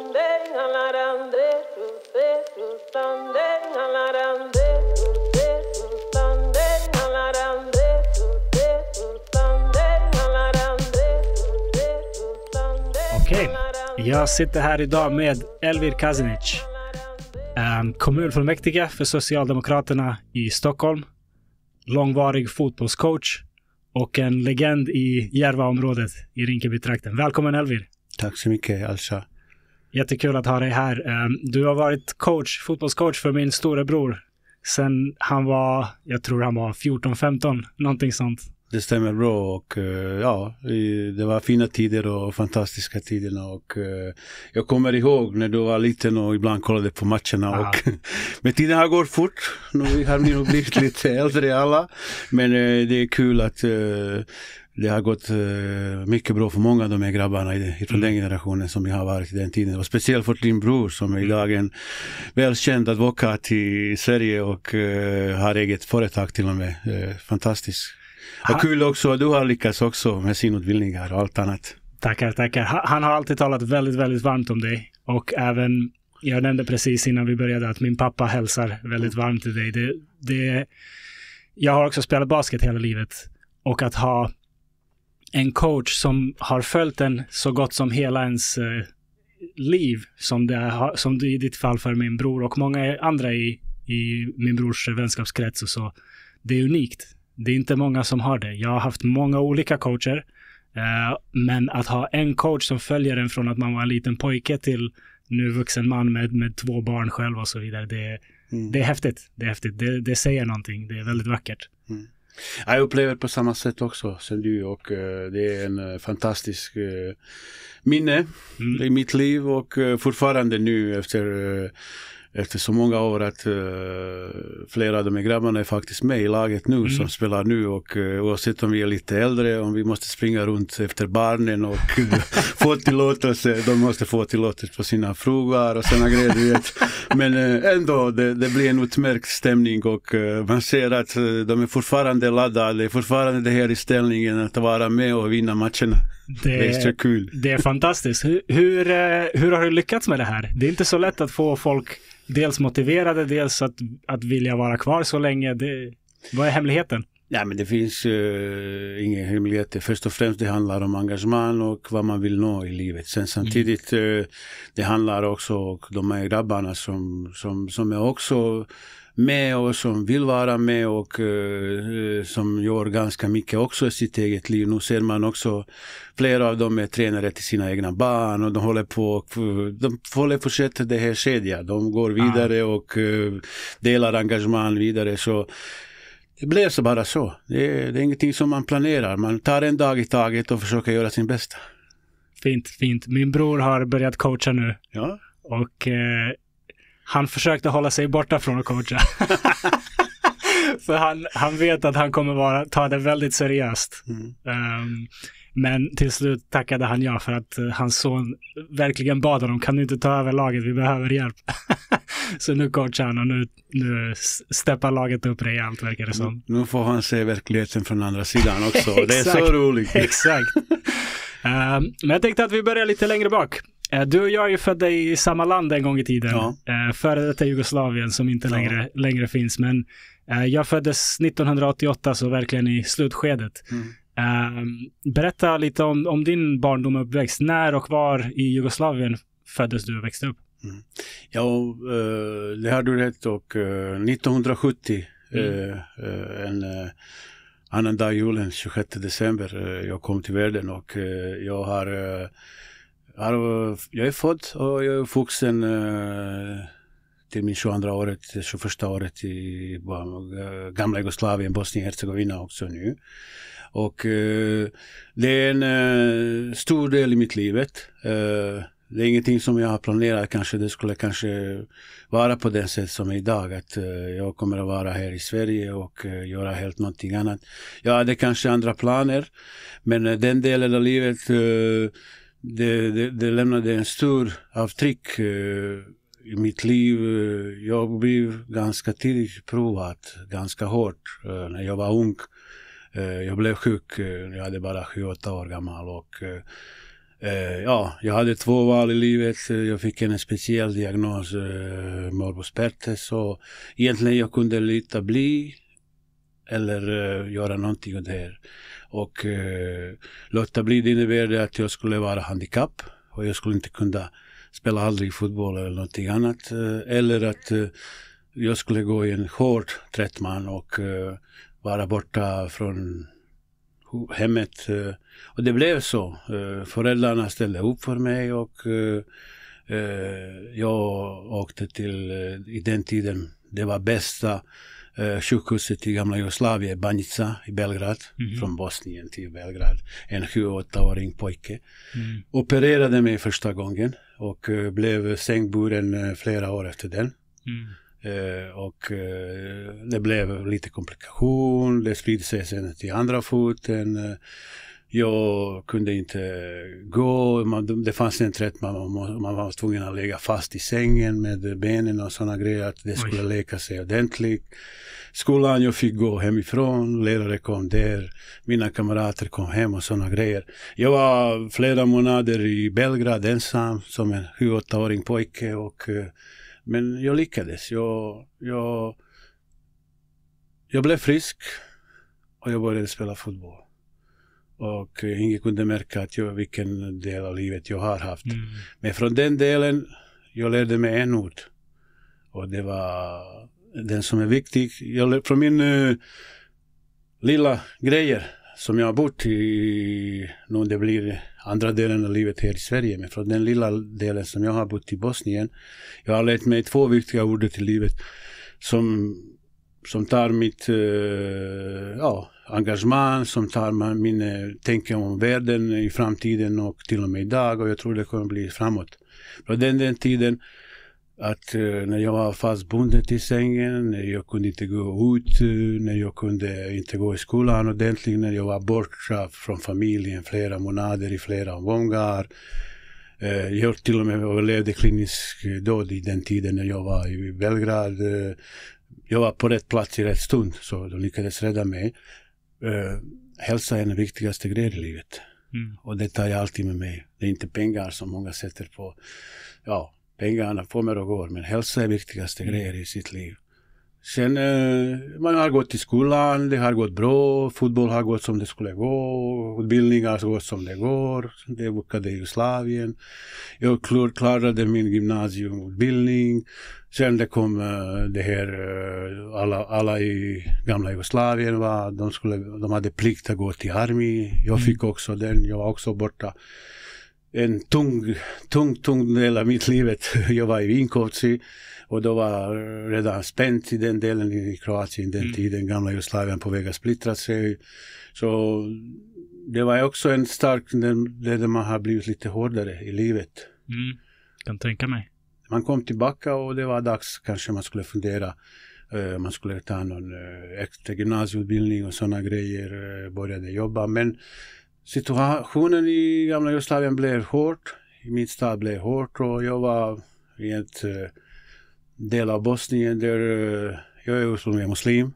Okej, okay. jag sitter här idag med Elvir Kazinic. Kommunfullmäktige för Socialdemokraterna i Stockholm. Långvarig fotbollscoach och en legend i Järvaområdet i Rinkebytrakten. Välkommen Elvir! Tack så mycket Alsa. Jättekul att ha dig här. Ehm, du har varit coach, fotbollscoach för min storebror sen han var, jag tror han var 14-15, någonting sånt. Det stämmer bra och eh, ja, det var fina tider och fantastiska tider. Och, eh, jag kommer ihåg när du var liten och ibland kollade på matcherna. Och, men tiden har gått fort. Nu har ni nog blivit lite äldre alla. Men eh, det är kul att det har gått eh, mycket bra för många av de här grabbarna från mm. den generationen som jag har varit i den tiden. Och speciellt för din bror som är mm. idag är en välkänd advokat i Sverige och eh, har eget företag till och med. Eh, Fantastiskt. Och kul också att du har lyckats också med sin utbildningar och allt annat. Tackar, tackar. Han har alltid talat väldigt, väldigt varmt om dig och även jag nämnde precis innan vi började att min pappa hälsar väldigt varmt till dig. Det, det, jag har också spelat basket hela livet och att ha en coach som har följt en så gott som hela ens eh, liv, som det, är, som det i ditt fall för min bror och många andra i, i min brors eh, vänskapskrets och så. Det är unikt. Det är inte många som har det. Jag har haft många olika coacher, eh, men att ha en coach som följer en från att man var en liten pojke till nu vuxen man med, med två barn själv och så vidare. Det, mm. det är häftigt. Det är häftigt. Det, det säger någonting. Det är väldigt vackert. Mm. Jag upplever på samma sätt också som du och eh, det är en eh, fantastisk eh, minne mm. i mitt liv och fortfarande nu efter efter så många år att uh, eh, flera av de här grabbarna är faktiskt med i laget nu mm. som spelar nu och uh, oavsett om vi är lite äldre, om vi måste springa runt efter barnen och få tillåtelse, de måste få tillåtelse på sina fruar och sådana grejer. Vet. Men uh, ändå, det, det, blir en utmärkt stämning och uh, man ser att de är fortfarande laddade, fortfarande det här i ställningen att vara med och vinna matcherna. Det, är så kul. Det är fantastiskt. Hur, hur, eh, hur, har du lyckats med det här? Det är inte så lätt att få folk dels motiverade, dels att, att vilja vara kvar så länge. Det, vad är hemligheten? Ja, men det finns uh, eh, inga hemligheter. Först och främst det handlar om engagemang och vad man vill nå i livet. Sen mm. samtidigt mm. uh, det handlar också om de här grabbarna som, som, som är också med och som vill vara med och eh, eh, som gör ganska mycket också i sitt eget liv. Nu ser man också flera av dem är tränare till sina egna barn och de håller på och de håller fortsätter det här kedjan. De går ah. vidare och eh, delar engagemang vidare. Så det blir så bara så. Det är, det är ingenting som man planerar. Man tar en dag i taget och försöker göra sin bästa. Fint, fint. Min bror har börjat coacha nu. Ja. Och eh, han försökte hålla sig borta från att coacha. För han, han vet att han kommer vara, ta det väldigt seriöst. Mm. Um, men till slut tackade han ja för att uh, hans son verkligen bad honom, kan du inte ta över laget, vi behöver hjälp. så nu coachar han och nu, nu steppar laget upp rejält verkar det som. Nu får han se verkligheten från andra sidan också, det är så roligt. Exakt. Um, men jag tänkte att vi börjar lite längre bak. Eh, du och jag är ju födda i samma land en gång i tiden. Ja. Eh, före detta Jugoslavien som inte längre, ja. längre finns. Men eh, jag föddes 1988, så verkligen i slutskedet. Mm. Ehm, berätta lite om, om din barndom och uppväxt. När och var i Jugoslavien föddes du och växte upp? Mm. Ja, det har du rätt och 1970, mm. en annandag julen, 26 december, jag kom till världen och jag har jag är född och jag är uppvuxen eh, till min 22 året, 21 året i gamla Jugoslavien, Bosnien och Hercegovina också nu. Och eh, det är en eh, stor del i mitt livet. Det är ingenting som jag har planerat kanske. Det skulle kanske vara på det sätt som idag. Att jag kommer att vara här i Sverige och göra helt någonting annat. Jag hade kanske andra planer. Men den delen av livet det, det, det lämnade en stor avtryck eh, i mitt liv. Eh, jag blev ganska tidigt provad, ganska hårt, eh, när jag var ung. Jag blev sjuk, jag hade bara 7-8 år gammal. Och, ja, jag hade två val i livet. Jag fick en speciell diagnos, morbus Pertes. Så egentligen jag kunde lita bli eller uh, göra någonting åt det här. Och uh, låta bli det innebär att jag skulle vara handikapp och jag skulle inte kunna spela aldrig fotboll eller någonting annat. Uh, eller att uh, jag skulle gå i en hård trättman och vara borta från hemmet. Och det blev så. Föräldrarna ställde upp för mig och jag åkte till, i den tiden, det var bästa Eh, sjukhuset i gamla Jugoslavien, Banjica i Belgrad, mm. från Bosnien till Belgrad. En 7-8-åring pojke. Mm. Opererade mig första gången och eh, blev sängburen eh, flera år efter den. Mm. Eh, och eh, det blev lite komplikation, det spridde sig sen till andra foten. Jag kunde inte gå, man, det fanns en trött, man, man var tvungen att lägga fast i sängen med benen och sådana grejer, att det skulle Oj. läka sig ordentligt. Skolan, jag fick gå hemifrån, lärare kom där, mina kamrater kom hem och sådana grejer. Jag var flera månader i Belgrad ensam som en 7-8-åring pojke och eh, men jag lyckades. Jag, jag, jag blev frisk och jag började spela fotboll. Och eh, ingen kunde märka att jag, vilken del av livet jag har haft. Mm. Men från den delen, jag lärde mig en ord. Och det var den som är viktig. Jag, från min uh, lilla grejer som jag har bott i, nu det blir andra delen av livet här i Sverige, men från den lilla delen som jag har bott i Bosnien, jag har lärt mig två viktiga ord till livet som som tar mitt eh, ja, engagemang, som tar min eh, tanke om världen i framtiden och till och med idag och jag tror det kommer bli framåt. På den, den tiden att eh, när jag var fastbunden till sängen, när jag kunde inte gå ut, eh, när jag kunde inte gå i skolan ordentligt, när jag var borta från familjen flera månader i flera omgångar. jag till och med överlevde klinisk död i den tiden när jag var i Belgrad jag var på rätt plats i rätt stund, så de lyckades rädda mig. Uh, hälsa är den viktigaste grejen i livet. Mm. Och det tar jag alltid med mig. Det är inte pengar som många sätter på. Ja, pengarna kommer och går, men hälsa är viktigaste mm. grejen i sitt liv. Sen, eh, man har gått i skolan, det har gått bra, fotboll har gått som det skulle gå, utbildningar har gått som det går, det brukade Jugoslavien. Jag klarade min gymnasieutbildning. Sen det kom eh, det här, eh, alla, alla i gamla Jugoslavien var, de, skulle, de hade plikt att gå till armén. Jag fick mm. också den, jag var också borta en tung, tung, tung del av mitt livet. Jag var i Vinkovci och då var redan spänt i den delen i Kroatien, den mm. tiden, gamla Jugoslavien på väg att splittra sig. Så det var också en stark, där man har blivit lite hårdare i livet. Mm. Kan tänka mig. Man kom tillbaka och det var dags kanske man skulle fundera. Eh, man skulle ta någon eh, extra gymnasieutbildning och sådana grejer, eh, började jobba. Men Situationen i gamla Jugoslavien blev hård. I min stad blev hård och jag var i en eh, del av Bosnien där eh, jag är ursprungligen muslim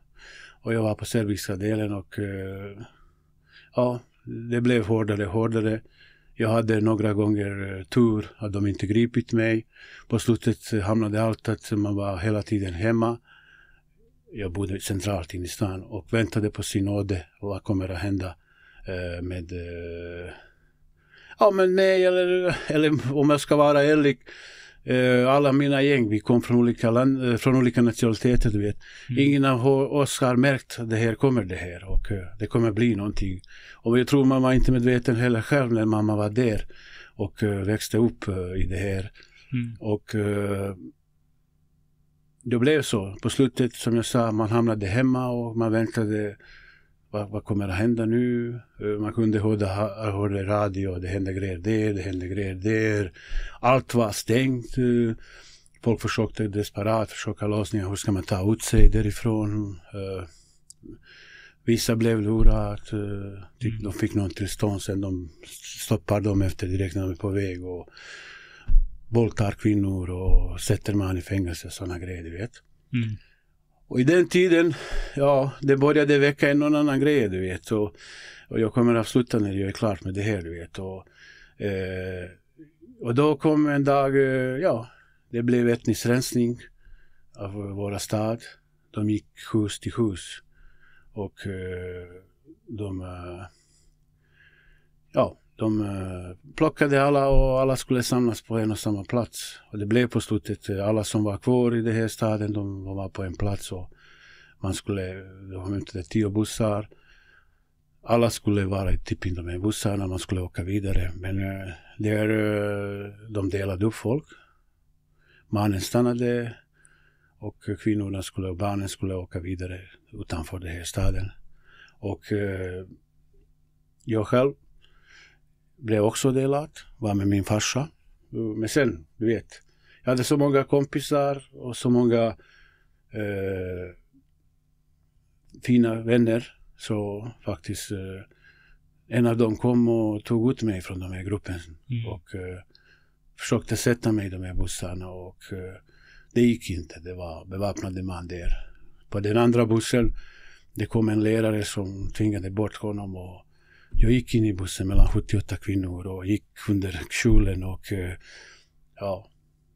och jag var på serbiska delen och eh, ja, det blev hårdare och hårdare. Jag hade några gånger tur att de inte gripit mig. På slutet hamnade allt att man var hela tiden hemma. Jag bodde centralt inne i stan och väntade på sin åde. Vad kommer att hända? Eh, med eh, Ja men nej, eller, eller om jag ska vara ärlig. Eh, alla mina gäng, vi kom från olika, land, från olika nationaliteter, du vet. Mm. Ingen av oss har märkt det här kommer det här och det kommer bli någonting. Och jag tror man var inte medveten heller själv när mamma var där och växte upp i det här. Mm. Och det blev så. På slutet, som jag sa, man hamnade hemma och man väntade vad, vad kommer att hända nu? Eh, man kunde höra, höra radio, det hände grejer där, det hände grejer där. Allt var stängt. Eh, folk försökte desperat försöka lösningar, hur ska man ta ut sig därifrån? Eh, vissa blev lurade, typ, de fick någon tillstånd, sen de stoppar dem efter direkt när de är på väg och våldtar kvinnor och sätter man i fängelse och sådana grejer, du vet. Mm. Och i den tiden, ja, det började väcka en och annan grej, du vet. Och, och jag kommer avsluta när jag är klar med det här, du vet. Och, eh, och då kom en dag, eh, ja, det blev etnisk rensning av våra stad. De gick hus till hus. Och eh, de, eh, ja, de eh, plockade alla och alla skulle samlas på en och samma plats. Och det blev på slutet, eh, alla som var kvar i den här staden, de var på en plats. Och man skulle, de hämtade tio bussar. Alla skulle vara i typ de här bussarna, man skulle åka vidare. Men eh, där, de delade upp folk. Mannen stannade och kvinnorna skulle, och barnen skulle åka vidare utanför den här staden. Och jag själv blev också delad, var med min farsa. Men sen, du vet, jag hade så många kompisar och så många eh, fina vänner. Så faktiskt, eh, en av dem kom och tog ut mig från den här gruppen mm. och eh, försökte sätta mig i de här bussarna och eh, det gick inte. Det var beväpnade man där. På den andra bussen, det kom en lärare som tvingade bort honom och jag gick in i bussen mellan 78 kvinnor och gick under kjolen och eh, ja,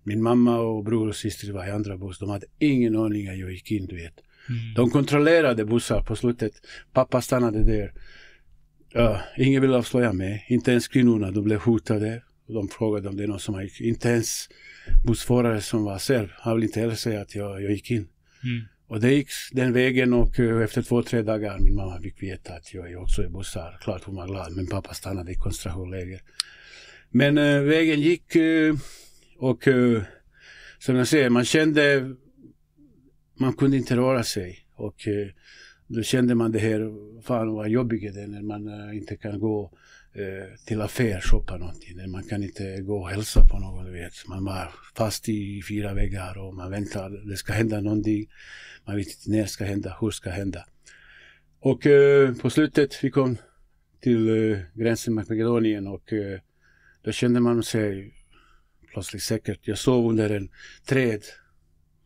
min mamma och bror och syster var i andra buss. De hade ingen aning att jag gick in, du vet. Mm. De kontrollerade bussar på slutet. Pappa stannade där. Uh, ingen ville avslöja mig, inte ens kvinnorna. De blev hotade. De frågade om det är någon som har gick Inte ens bussförare som var serb. Han ville inte heller säga att jag, jag gick in. Mm. Och det gick den vägen och eh, efter två, tre dagar min mamma fick veta att jag också är bussar. Klart hon var glad, men pappa stannade i koncentrationsläger. Men äh, vägen gick eh, och äh, som jag säger, man kände, man kunde inte röra sig. Och då kände man det här, fan vad jobbigt det är när man inte kan gå Eh, till affärsshoppa någonting. Man kan inte gå och hälsa på någon, du vet. Man var fast i fyra väggar och man väntar. Det ska hända någonting. Man vet inte när det ska hända, hur det ska hända. Och eh, på slutet, vi kom till eh, gränsen med Makedonien och eh, då kände man sig plötsligt säkert. Jag sov under en träd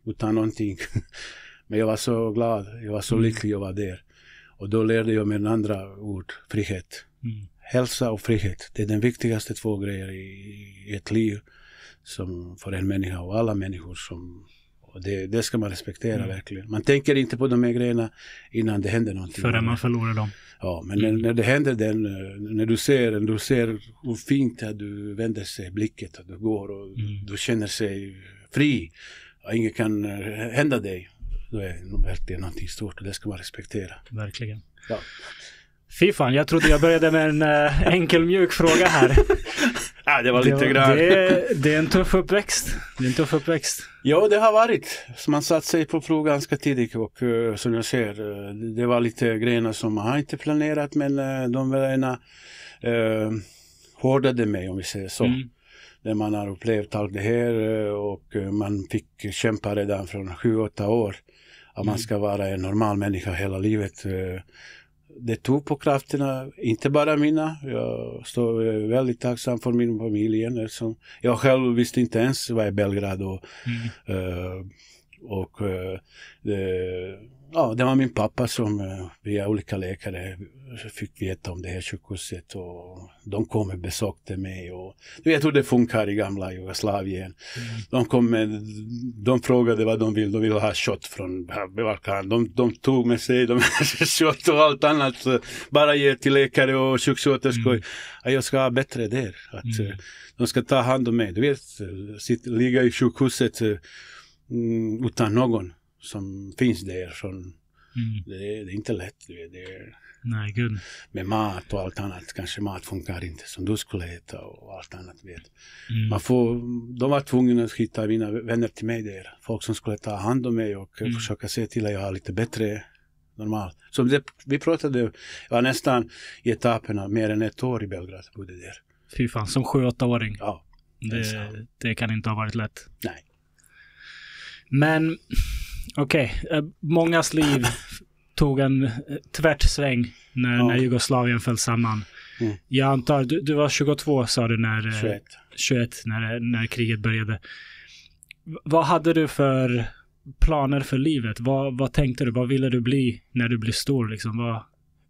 utan någonting. Men jag var så glad, jag var så lycklig jag var där. Och då lärde jag mig en andra ord, frihet. Mm. Hälsa och frihet, det är den viktigaste två grejer i ett liv som för en människa och alla människor som det, det, ska man respektera mm. verkligen. Man tänker inte på de här grejerna innan det händer någonting. Förrän man förlorar dem. Ja, men mm. när, när, det händer den, eh, när du ser, du ser hur fint att du vänder sig blicket, att du går och mm. du känner sig fri. och Inget kan eh, hända dig. Då är det verkligen någonting stort och det ska man respektera. Verkligen. Ja. Fy fan, jag trodde jag började med en eh, enkel mjuk fråga här. ja, det var lite grann. Det, det, är en tuff uppväxt. Det är en tuff uppväxt. Ja, det har varit. Man satt sig på prov ganska tidigt och uh, som jag ser, uh, det var lite grejer som man inte planerat men uh, de grejerna uh, hårdade mig om vi säger så. Mm. När man har upplevt allt det här och man fick kämpa redan från sju, åtta år. Att mm. man ska vara en normal människa hela livet det tog på krafterna, inte bara mina. Jag står väldigt tacksam för min familj. jag själv visste inte ens vad är Belgrad och mm. uh, och eh, det, ja, det var min pappa som eh, via olika läkare fick veta om det här sjukhuset och de kom och besökte mig. Och, du vet hur det funkar i gamla Jugoslavien. Mm. De, kom med, de frågade vad de ville, de ville ha kött från Balkan. De, de tog med sig de, kött och allt annat, bara ge till läkare och sjuksköterskor. Mm. jag ska ha bättre där, att mm. Eh, de ska ta hand om mig. Du vet, sitt, ligga i sjukhuset Mm, utan någon som finns där. Som, mm. det, det, är inte lätt. Det är, Nej, gud. Med mat och allt annat. Kanske mat funkar inte som du skulle äta och allt annat. Vet. Mm. Man får, de var tvungna att hitta mina vänner till mig där. Folk som skulle ta hand om mig och mm. försöka se till att jag har lite bättre normalt. Som det, vi pratade, jag var nästan i etapperna mer än ett år i Belgrad. Bodde där. Fy fan, som sju åttaåring. Ja. Det, det, det kan inte ha varit lätt. Nej. Men okej, okay. Eh, mångas liv tog en eh, tvärtsväng när, ja. när Jugoslavien föll samman. Mm. Jag antar, du, du, var 22 sa du när 21, eh, 21 när, när kriget började. Vad hade du för planer för livet? Vad, vad tänkte du? Vad ville du bli när du blev stor? Liksom? Vad,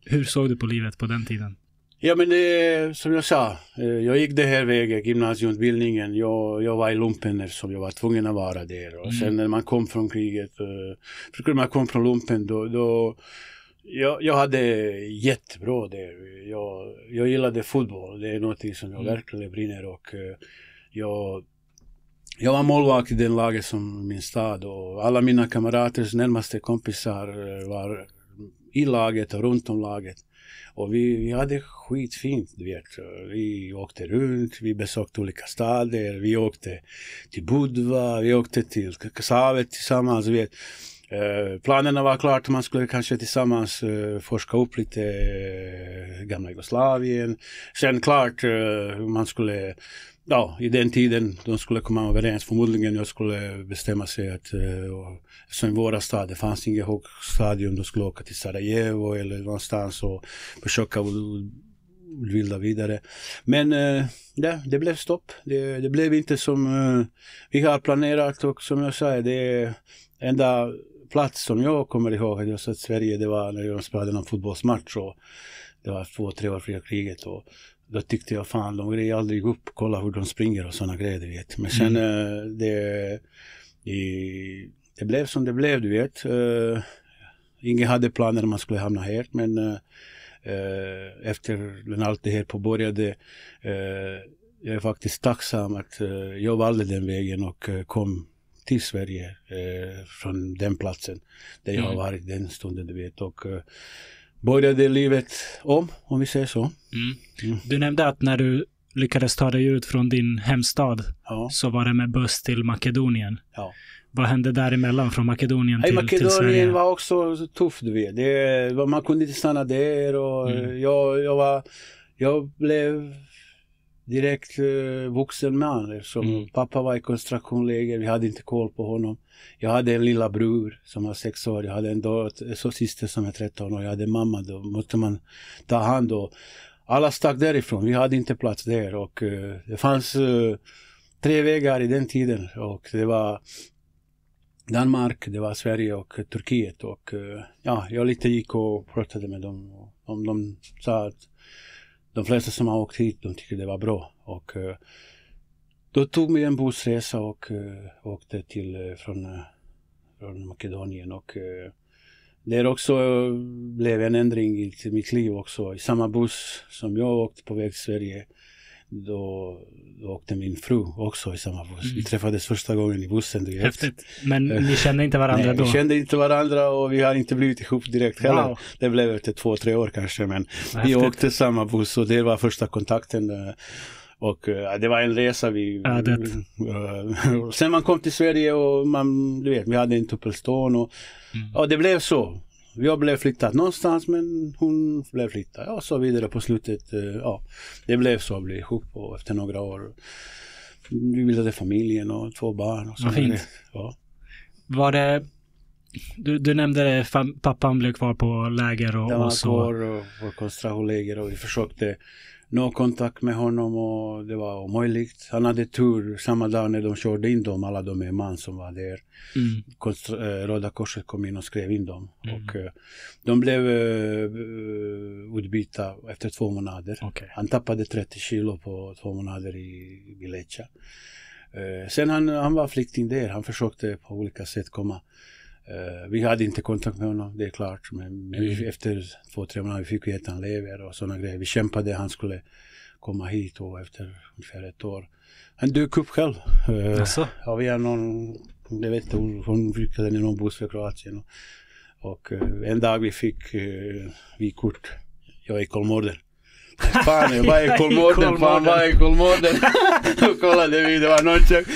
hur såg du på livet på den tiden? Ja men det, som jag sa, eh, jag gick den här vägen, gymnasieutbildningen. Jag, jag var i lumpen eftersom jag var tvungen att vara där. Och mm. sen när man kom från kriget, när eh, man kom från lumpen då, då jag, jag hade jättebra där. Jag, jag gillade fotboll, det är något som jag mm. verkligen brinner och eh, jag jag var målvakt i den laget som min stad och alla mina kamraters närmaste kompisar var i laget och runt om laget. Och vi, vi hade skitfint, du vet. Vi åkte runt, vi besökte olika städer, vi åkte till Budva, vi åkte till Kassavet tillsammans, du vet. Eh, planerna var klart, man skulle kanske tillsammans eh, forska upp lite eh, gamla Jugoslavien. Sen klart, man skulle ja, i den tiden de skulle komma överens. Förmodligen jag skulle bestämma sig att eh, Som i våra stad, det fanns inget högstadium, de skulle åka till Sarajevo eller någonstans och försöka utbilda vidare. Men eh, ja, det blev stopp. Det, det blev inte som eh, vi har planerat och som jag säger, det enda plats som jag kommer ihåg att jag sett Sverige, det var när de spelade någon fotbollsmatch. Och, det var två, tre år före kriget. Och då tyckte jag fan de grejer aldrig upp, kolla hur de springer och sådana grejer du vet. Men sen mm. Eh, det, det, blev som det blev du vet. Eh, ingen hade planer man skulle hamna här men eh, eh efter när allt det här påbörjade eh, jag är faktiskt tacksam att eh, jag valde den vägen och kom till Sverige från den platsen där jag har mm. varit den stunden du vet. Och, började livet om, om vi säger så. Mm. mm. Du nämnde att när du lyckades ta dig ut från din hemstad ja. så var det med buss till Makedonien. Ja. Vad hände däremellan från Makedonien till, Makedonien till Sverige? Makedonien var också tufft. Du vet. Det, man kunde inte stanna där och mm. jag, jag, var, jag blev direkt eh, vuxen man liksom. mm. pappa var i koncentrationsläger. Vi hade inte koll på honom. Jag hade en lilla bror som var sex år, jag hade en syster som är 13 år, jag hade en mamma. Då måste man ta hand om. Alla stack därifrån, vi hade inte plats där. Och, uh, det fanns uh, tre vägar i den tiden och det var Danmark, det var Sverige och Turkiet. Och, uh, ja, jag lite gick och pratade med dem. Och, om de sa att de flesta som har åkt hit, de tycker det var bra. Och, då tog vi en bussresa och uh, åkte till, uh, från, uh, från Makedonien. Och, uh, där också blev en ändring i mitt liv också. I samma buss som jag åkte på väg till Sverige, då, då åkte min fru också i samma buss. Mm. Vi träffades första gången i bussen direkt. Häftigt. Men ni kände inte varandra Nej, då? Vi kände inte varandra och vi har inte blivit ihop direkt heller. Wow. Det blev efter två, tre år kanske. Men Häftigt. vi åkte samma buss och det var första kontakten. Och uh, det var en resa. Vi, ja, det. Uh, sen man kom till Sverige och man, du vet, vi hade en tuppelstånd och, mm. och det blev så. Jag blev flyttad någonstans men hon blev flyttad och så vidare på slutet. Uh, ja, det blev så, jag blev ihop och efter några år. Vi bildade familjen och två barn. Och så Vad fint. Ja. Var det du, du, nämnde det, pappan blev kvar på läger och, och så. Han var och, och koncentrationsläger och vi försökte någon kontakt med honom och det var omöjligt. Han hade tur samma dag när de körde in dem, alla de med man som var där. Mm. Konst, eh, Röda Korset kom in och skrev in dem. Mm. Och, eh, de blev uh, utbytta efter två månader. Okay. Han tappade 30 kilo på två månader i Vileccia. Uh, sen han, han var flykting där, han försökte på olika sätt komma Eh, vi hade inte kontakt med honom, det är klart. Men, vi, efter två, tre månader fick vi veta att han lever och sådana grejer. Vi kämpade, han skulle komma hit och efter ungefär ett år. Han dök upp själv. Eh, Ja, vi har någon, jag vet inte, hon flyttade ner någon buss för Kroatien. Och, och eh, en dag vi fick eh, vi kort, jag är Kolmården. Fan, jag var i Kolmården, fan var i Kolmården. kollade vi, det var någon check.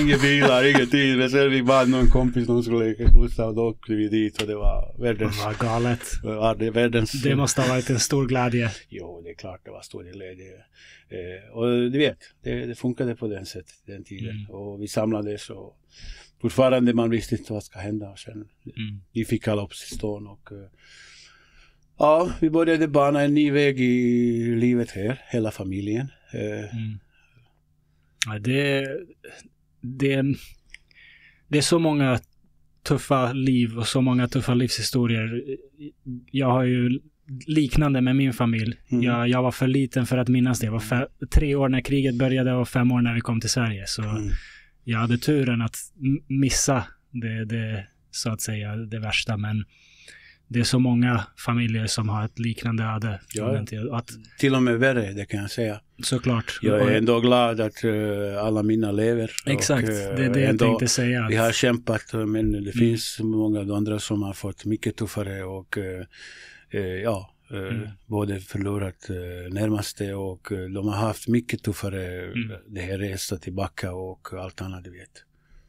Inga bilar, inga tidsreserv. Vi bad någon kompis, någon skulle leka och då åkte vi dit och det var världens... Det var galet. Ja, det, världens... det måste ha varit en stor glädje. Jo, det är klart det var stor glädje. Eh, och du vet, det, det, funkade på den sättet den tiden. Mm. Och vi samlades och fortfarande man visste inte vad som skulle hända. sen, mm. Vi fick alla uppstånd och eh, Ja, vi började bana en ny väg i livet här, hela familjen. Eh, mm. Ja, det, det, är en, det är så många tuffa liv och så många tuffa livshistorier. Jag har ju liknande med min familj. Mm. Jag, jag, var för liten för att minnas det. Jag var för, tre år när kriget började och fem år när vi kom till Sverige. Så mm. jag hade turen att missa det, det, så att säga, det värsta. Men det är så många familjer som har ett liknande öde. Ja, att, till och med värre, det kan jag säga. Såklart. Jag är ändå glad att uh, alla mina lever. Exakt, och, uh, det är det jag tänkte säga. Vi har kämpat, men det mm. finns många andra som har fått mycket tuffare och uh, ja, Mm. Både förlorat närmaste och de har haft mycket tuffare mm. det här resa tillbaka och allt annat. Du vet.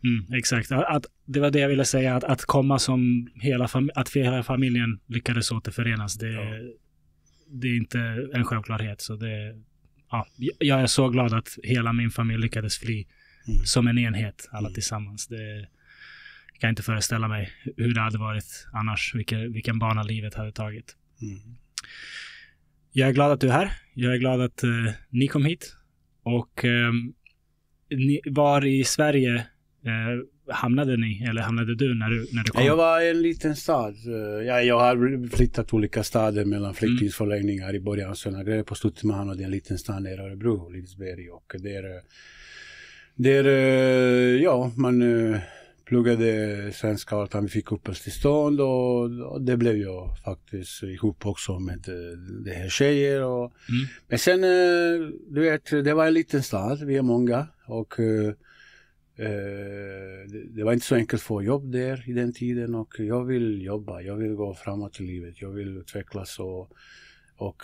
Mm, exakt, att, det var det jag ville säga, att, att komma som hela, att hela familjen lyckades återförenas, det, ja. det är inte en självklarhet. Så det, ja, jag är så glad att hela min familj lyckades fly mm. som en enhet, alla mm. tillsammans. Det, jag kan inte föreställa mig hur det hade varit annars, vilken, vilken bana livet hade tagit. Mm. Jag är glad att du är här. Jag är glad att eh, ni kom hit. Och eh, ni var i Sverige eh, hamnade ni, eller hamnade du när du, när du kom? Jag var i en liten stad. Eh, ja, jag har flyttat olika städer mellan mm. flyktingförläggningar i början och sådana grejer. På slutet man hamnade en liten stad nere i Örebro, Lidsberg. Och där, eh, där eh, ja, man pluggade svenska och vi fick uppehållstillstånd och, och det blev jag faktiskt ihop också med det här tjejer. Och, mm. Men sen, du vet, det var en liten stad, vi är många och Eh, det, var inte så enkelt att få jobb där i den tiden och jag vill jobba, jag vill gå framåt i livet, jag vill utvecklas och, och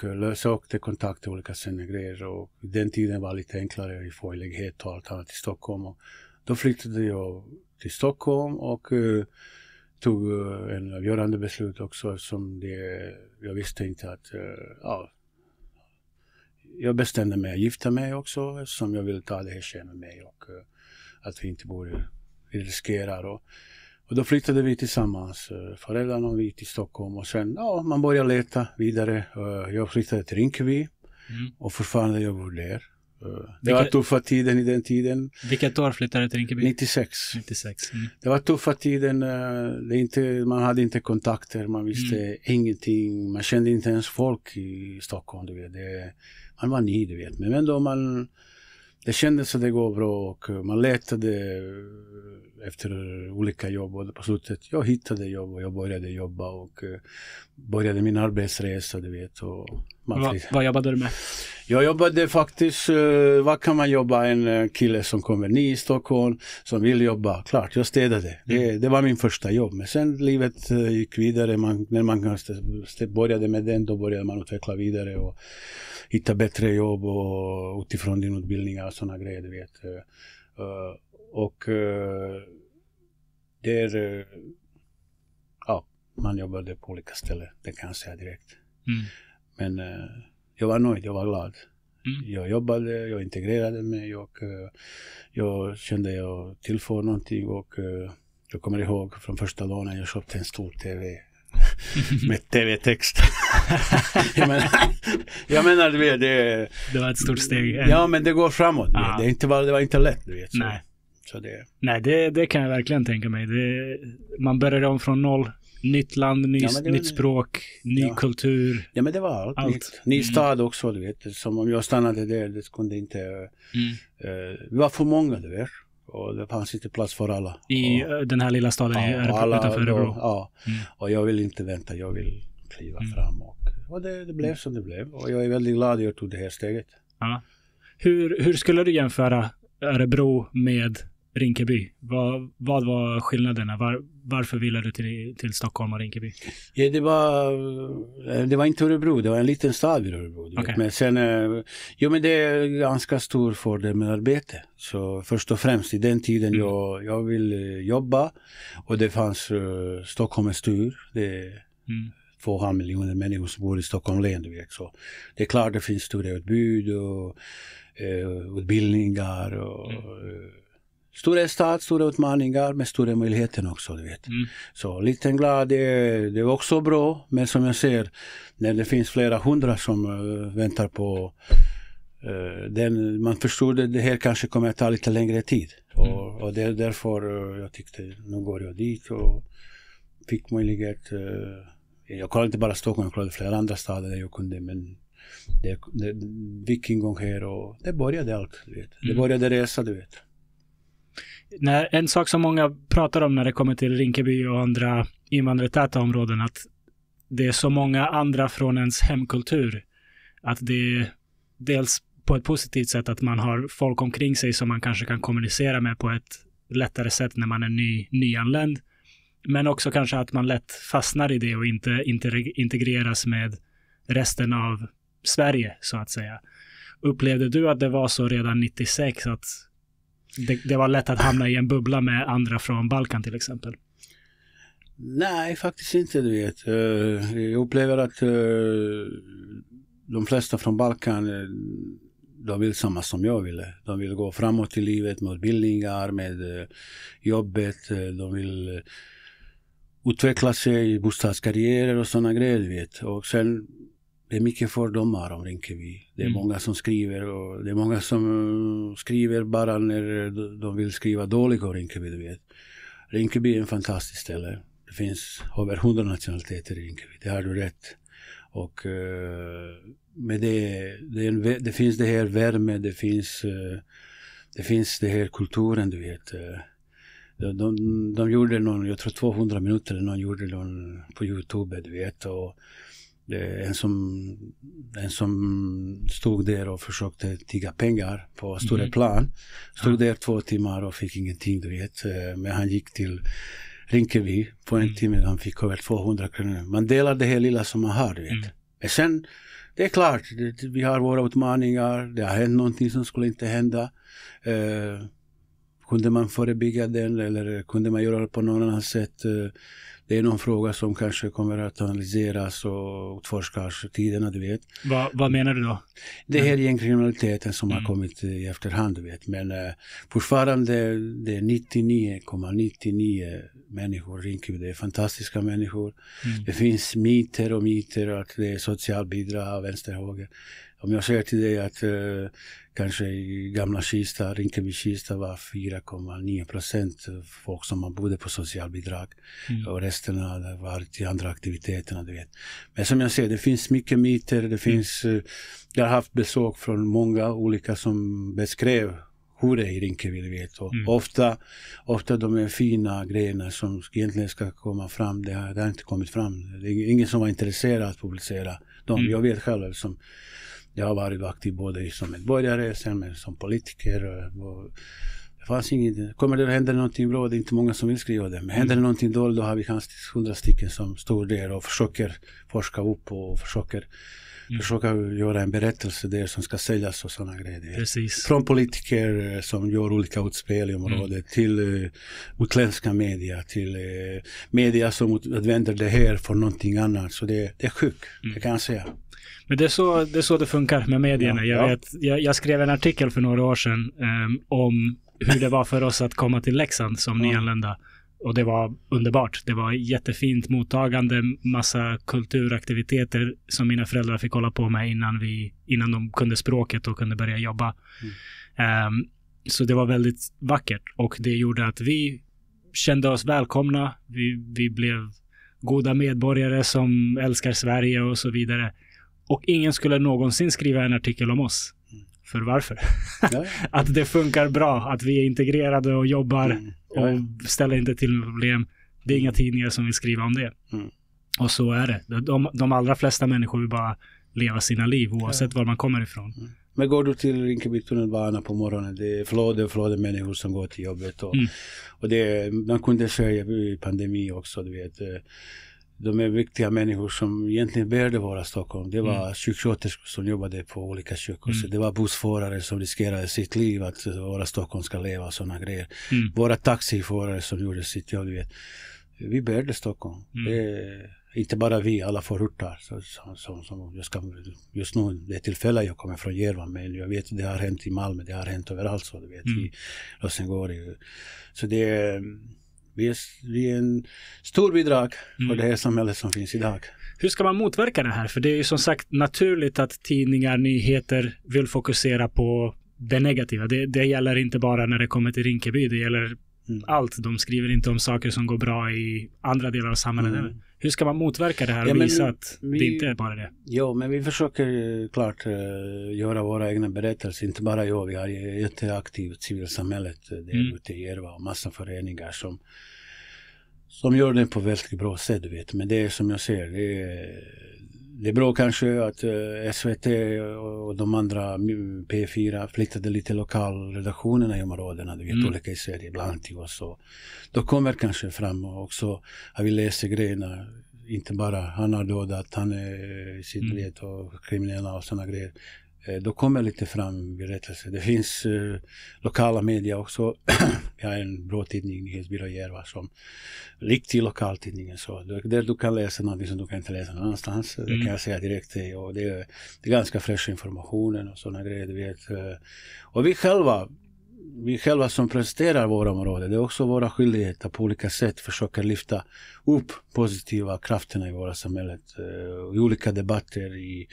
ta kontakt till olika scenegrejer och den tiden var lite enklare i förlägghet och allt annat i Stockholm. Och då flyttade jag till Stockholm och uh, tog uh, en avgörande beslut också som det, jag visste inte att, uh, ja, jag bestämde mig att gifta mig också som jag ville ta det här med mig. Och, att vi inte borde riskera. Då. Och då flyttade vi tillsammans, föräldrarna och vi till Stockholm och sen, ja, man började leta vidare. Eh, jag flyttade till Rinkeby mm. och fortfarande jag bor där. Eh, det Vilket, var tuffa tiden i den tiden. Vilket år flyttade du till Rinkeby? 96. 96. Mm. Det var tuffa tiden. Eh, det inte, man hade inte kontakter, man visste mm. ingenting. Man kände inte ens folk i Stockholm. Du vet. Det, man var ny, du vet. Men ändå, man, det kändes att det går bra och eh, man letade eh, efter olika jobb och på slutet jag hittade jobb och jag började jobba och eh, började min arbetsresa, du vet. Och Va, vad jobbade du med? Jag jobbade faktiskt, eh, vad kan man jobba, en eh, kille som kommer ny i Stockholm, som vill jobba, klart, jag städade. Mm. Det, det var min första jobb, men sen livet eh, gick vidare, man, när man började med den, då började man utveckla vidare och hitta bättre jobb och utifrån din utbildning och sådana grejer, du vet. Och där, ja, man jobbade på olika ställen, det kan jag säga direkt. Mm. Men eh, jag var nöjd, jag var glad. Mm. Jag jobbade, jag integrerade mig och eh, jag kände att jag tillförde någonting och eh, jag kommer ihåg från första dagen jag köpte en stor TV. med tv-text. jag, menar, jag menar, du det... Det var ett stort steg. Ja, men det går framåt. Ah. Det, är inte, det var inte lätt, du vet. Så. Nej. Det. Nej, det, det kan jag verkligen tänka mig. Det, man börjar om från noll Nytt land, ny, ja, nytt språk, ny ja. kultur. Ja, men det var allt. allt. Nytt. Ny mm. stad också, du vet. Som om jag stannade där, det kunde inte... Eh, mm. Uh, eh, vi var för många, du vet. Och det fanns inte plats för alla. I och, eh, den här lilla staden ja, Örebro, alla, utanför Örebro? Ja, mm. och jag vill inte vänta. Jag vill kliva mm. fram. Och, och det, det, blev som det blev. Och jag är väldigt glad att jag tog det här steget. Ja. Hur, hur skulle du jämföra Örebro med Rinkeby. Vad, vad var skillnaderna? Var, varför ville du till, till Stockholm och Rinkeby? Ja, det, var, eh, det var inte Örebro, det var en liten stad vid Örebro. Okay. Men sen, eh, jo men det är ganska stor fördel med arbete. Så först och främst i den tiden mm. jag, jag ville eh, jobba och det fanns uh, Stockholm är stor. Det är mm. två halv miljoner människor som bor i Stockholm län. Du vet, så. Det är klart det finns stora utbud och uh, utbildningar. Och, mm stora stad, stora utmaningar men stora möjligheter också. Du vet. Mm. Så liten glad, det, det är också bra. Men som jag ser, när det finns flera hundra som uh, väntar på uh, den, man förstod att det här kanske kommer att ta lite längre tid. Mm. Och, och, det är därför uh, jag tyckte, nu går jag dit och fick möjlighet. jag kollade inte bara Stockholm, jag kollade flera andra städer där jag kunde. Men det, det, Vikingång här och det började allt. Du vet. Mm. Det började resa, du vet när, en sak som många pratar om när det kommer till Rinkeby och andra invandrartäta områden, att det är så många andra från ens hemkultur. Att det är dels på ett positivt sätt att man har folk omkring sig som man kanske kan kommunicera med på ett lättare sätt när man är ny, nyanländ. Men också kanske att man lätt fastnar i det och inte integreras med resten av Sverige, så att säga. Upplevde du att det var så redan 96 att det, det, var lätt att hamna i en bubbla med andra från Balkan till exempel. Nej, faktiskt inte. Du vet. Eh, jag upplever att eh, de flesta från Balkan eh, de vill samma som jag ville. De vill gå framåt i livet med utbildningar, med jobbet. De vill utveckla sig i bostadskarriärer och sådana grejer. Vet. Och sen det är mycket fördomar om Rinkeby. Det är mm. många som skriver och det är många som eh, skriver bara när de vill skriva dåligt om Rinkeby, du vet. Rinkeby är en fantastisk ställe. Det finns över hundra nationaliteter i Rinkeby, det har du rätt. Och eh, med det, det, en, det, finns det här värme, det finns, eh, det finns det här kulturen, du vet. De, de, de, gjorde någon, jag tror 200 minuter, någon gjorde någon på Youtube, du vet. Och en, som, en som stod där och försökte tigga pengar på stora mm. plan. Stod där två timmar och fick ingenting, du vet. Eh, men han gick till Rinkeby på en mm. timme. Han fick över 200 kronor. Man delar det här lilla som man har, du vet. Mm. Men sen, det är klart, det, vi har våra utmaningar. Det har hänt någonting som skulle inte hända. Eh, kunde man förebygga den eller kunde man göra det på något annat sätt? Eh, det är någon fråga som kanske kommer att analyseras och forskas tiderna, du vet. Va, vad menar du då? Det här mm. kriminaliteten som mm. har kommit i efterhand, du vet. Men eh, fortfarande, det är 99,99 människor i Rinkeby. Det är fantastiska människor. Mm. Det finns myter och myter att det är socialbidrag, vänster höger om jag säger till dig att eh, kanske i gamla Kista, Rinkeby-Kista var 4,9 procent folk som bodde på socialbidrag. Mm. Och resten hade varit i andra aktiviteter. Du vet. Men som jag säger, det finns mycket myter. Det mm. finns, mm. eh, jag har haft besök från många olika som beskrev hur det är i Rinkeby. Du vet. Och mm. ofta, ofta de är fina grejerna som egentligen ska komma fram, det har, det har inte kommit fram. Det är ingen som var intresserad att publicera dem. Mm. Jag vet själv. liksom, jag har varit aktiv både som medborgare, sen som politiker. Eh, och, det fanns inget, kommer det att hända någonting bra, det är inte många som vill skriva det. Men händer det mm. någonting dåligt, då har vi kanske hundra stycken som står där och försöker forska upp och försöker Mm. Försöka göra en berättelse där som ska säljas och sådana grejer. Precis. Från politiker eh, som gör olika utspel i mm. området mm. till uh, utländska media, till uh, media som använder det här för någonting annat. Så det, det är sjukt, mm. det kan jag säga. Men det är, så, det är så det funkar med medierna. Jag, vet, jag, jag skrev en artikel för några år sedan um, om hur det var för oss att komma till Leksand som ja. nyanlända. Och det var underbart. Det var jättefint mottagande, massa kulturaktiviteter som mina föräldrar fick kolla på med innan, vi, innan de kunde språket och kunde börja jobba. Mm. Um, så det var väldigt vackert och det gjorde att vi kände oss välkomna. Vi, vi blev goda medborgare som älskar Sverige och så vidare. Och ingen skulle någonsin skriva en artikel om oss. Mm. För varför? att det funkar bra, att vi är integrerade och jobbar mm. och ställer inte till några problem. Det är inga mm. tidningar som vill skriva om det. Mm. Och så är det. De, de allra flesta människor vill bara leva sina liv oavsett ja. var man kommer ifrån. Mm. Men går du till Rinkeby tunnelbana på morgonen, det är floder, flöde människor som går till jobbet. Och, mm. och det, man kunde säga i pandemin också, du vet. Eh, de är viktiga människor som egentligen behövde vara i Stockholm. Det var mm. sjuksköterskor som jobbade på olika sjukhus. Mm. Det var bussförare som riskerade sitt liv, att våra Stockholm ska leva och sådana grejer. Mm. Våra taxiförare som gjorde sitt jobb, du vet. Vi behövde Stockholm. Mm. inte bara vi, alla förorter. Så, så, så, så, jag ska, just nu, det är tillfälle jag kommer från Järva, men jag vet att det har hänt i Malmö, det har hänt överallt. Så, du vet, mm. I Rosengård. Så det vi är, vi är en stor bidrag för mm. det här samhället som finns idag. Hur ska man motverka det här? För det är ju som sagt naturligt att tidningar, nyheter vill fokusera på det negativa. Det, det gäller inte bara när det kommer till Rinkeby, det gäller Mm. Allt. De skriver inte om saker som går bra i andra delar av samhället. Mm. Hur ska man motverka det här och ja, visa att vi, det inte är bara det? Ja, men vi försöker eh, klart eh, göra våra egna berättelser. Inte bara jag. Vi har jätteaktivt civilsamhället eh, där mm. ute i Järva och massa föreningar som, som gör det på väldigt bra sätt. du Vet. Men det är som jag säger, det är, det är bra kanske att eh, SVT och de andra mm, P4 flyttade lite lokalredaktionerna i områdena, du är mm. olika i Sverige, bland annat till oss. Då kommer kanske fram också, har vi läst grejerna, inte bara han har dödat, han är i eh, sitt mm. och kriminella och sådana grejer. Eh, då kommer lite fram berättelser. Det finns eh, lokala media också. Vi har en bra tidning, Nyhetsbyrå Järva, som riktig lokaltidning. Så där du kan läsa någonting som du kan inte läsa någon annanstans. Mm. Det kan mm. jag säga direkt. Och det, är, det är ganska fräsch information och sådana grejer. Du vet. Eh. Och vi själva, vi själva som presenterar våra områden, det är också våra skyldigheter att på olika sätt försöka lyfta upp positiva krafterna i våra samhället. Eh, I olika debatter, i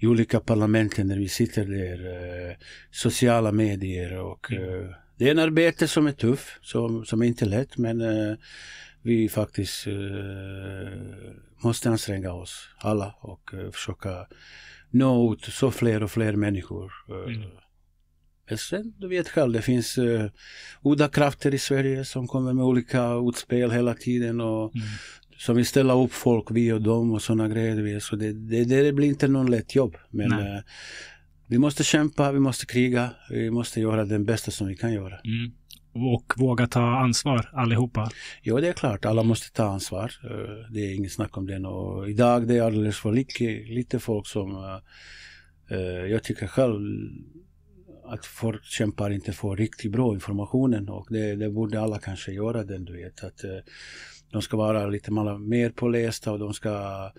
i olika parlamenten där vi sitter där, eh, sociala medier och mm. eh, det är en arbete som är tuff, som, som är inte lätt men eh, vi faktiskt eh, måste anstränga oss alla och försöka nå ut så fler och fler människor. Mm. sen, du vet själv, det finns uh, udda krafter i Sverige som kommer med olika utspel hela tiden och mm som vill ställa upp folk, vi och dem och sådana grejer. Så det, det, det blir inte någon lätt jobb. Men Nej. Eh, vi måste kämpa, vi måste kriga, vi måste göra det bästa som vi kan göra. Mm. Och våga ta ansvar allihopa. Ja, det är klart. Alla måste ta ansvar. Eh, det är inget snack om det. Och idag det är alldeles för lite, lite folk som eh, jag tycker själv att folk kämpar inte får riktigt bra informationen och det, det borde alla kanske göra den du vet. Att, de ska vara lite mer pålästa och de ska,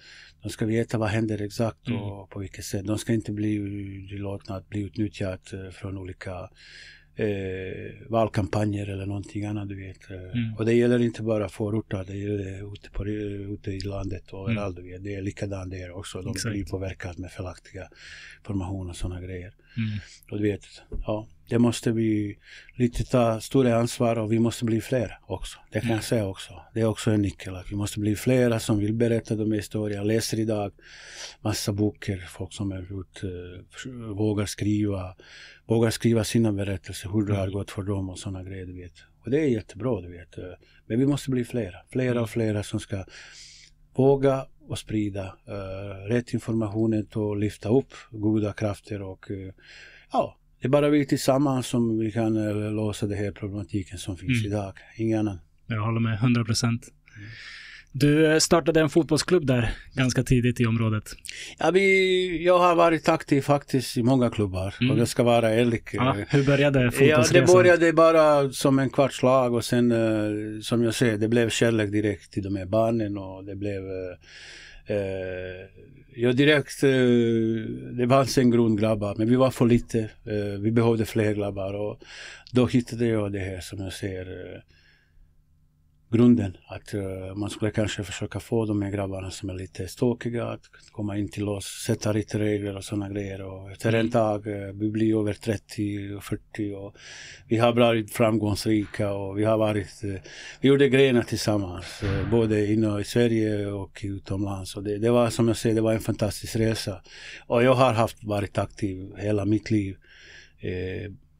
de ska veta vad händer exakt och mm. på vilket sätt. De ska inte bli utelåtna att bli utnyttjade eh, från olika eh, valkampanjer eller någonting annat. Du vet. Eh, mm. Och det gäller inte bara förorter, det gäller ute, på, ute i landet och mm. överallt. Mm. Det är likadant där också. De Exakt. blir påverkade med felaktiga information och sådana grejer. Mm. Och du vet, ja, det måste vi lite ta större ansvar och vi måste bli fler också. Det kan jag mm. säga också. Det är också en nyckel, att vi måste bli flera som vill berätta de här historierna. Jag läser idag massa böcker, folk som är ut, uh, eh, vågar skriva, vågar skriva sina berättelser, hur det har mm. gått för dem och sådana grejer, du vet. Och det är jättebra, du vet. Eh, men vi måste bli flera, flera mm. och flera som ska våga och sprida eh, rätt information och lyfta upp goda krafter och eh, ja, det är bara vi tillsammans som vi kan eh, lösa den här problematiken som finns mm. idag. Ingen annan. Jag håller med, 100 procent. Mm. Du startade en fotbollsklubb där ganska tidigt i området. Ja, vi, jag har varit aktiv faktiskt i många klubbar, mm. om jag ska vara ärlig. Ja, hur började fotbollsresan? Ja, det började bara som en kvartslag och sen, eh, som jag säger, det blev kärlek direkt till de här barnen och det blev eh, eh, Ja, direkt, det fanns en grund grabbar, men vi var för lite. vi behövde fler grabbar och då hittade jag det här som jag ser grunden. Att eh, man skulle kanske försöka få de här grabbarna som är lite ståkiga att komma in till oss, sätta lite regler och sådana grejer. Och efter en tag, mm. uh, eh, vi blir över 30 och 40 och vi har varit framgångsrika och vi har varit, eh, vi gjorde grejerna tillsammans, både inne i Sverige och utomlands. Och det, det, var som jag säger, det var en fantastisk resa. Och jag har haft, varit aktiv hela mitt liv.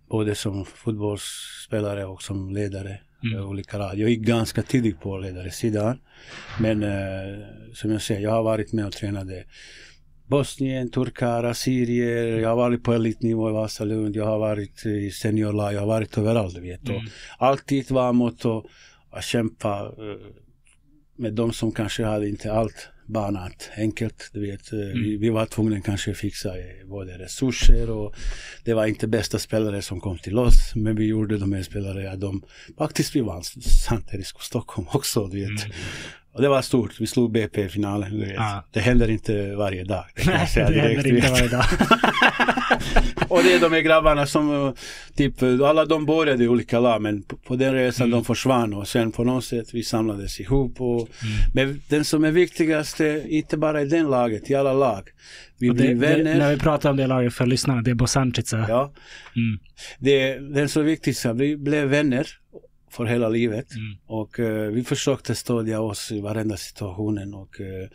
både som fotbollsspelare och som ledare. Mm. Eh, olika rad. Jag gick ganska tidigt på ledarsidan. Men eh, som jag säger, jag har varit med och tränade Bosnien, turkar, assyrier. Jag har varit på elitnivå i Vasalund. Jag har varit i seniorlag. Jag har varit överallt. Vet Mm. Alltid var mot att kämpa eh, med de som kanske hade inte allt banat enkelt. Du vet, eh, mm. vi, vi, var tvungna kanske fixa både eh, resurser och det var inte bästa spelare som kom till oss. Men vi gjorde de här spelarna, de, faktiskt vi vann Santerisko Stockholm också. Du vet. Mm. Och det var stort. Vi slog BP i finalen. Ah. Det händer inte varje dag. Det, kan det händer inte varje dag. och det är de här grabbarna som, eh, typ, alla de började i olika lag men på, på den resan mm. de försvann och sen på något sätt vi samlades ihop. Och, mm. Men den som är viktigast, inte bara i den laget, i alla lag. Vi och blir det, vänner. Det, när vi pratar om det laget för lyssnarna, det är Bosančica. Ja. Mm. Det, den som är viktigast, vi blev vänner för hela livet. Mm. Och eh, vi försökte stödja oss i varenda situation. Och, eh,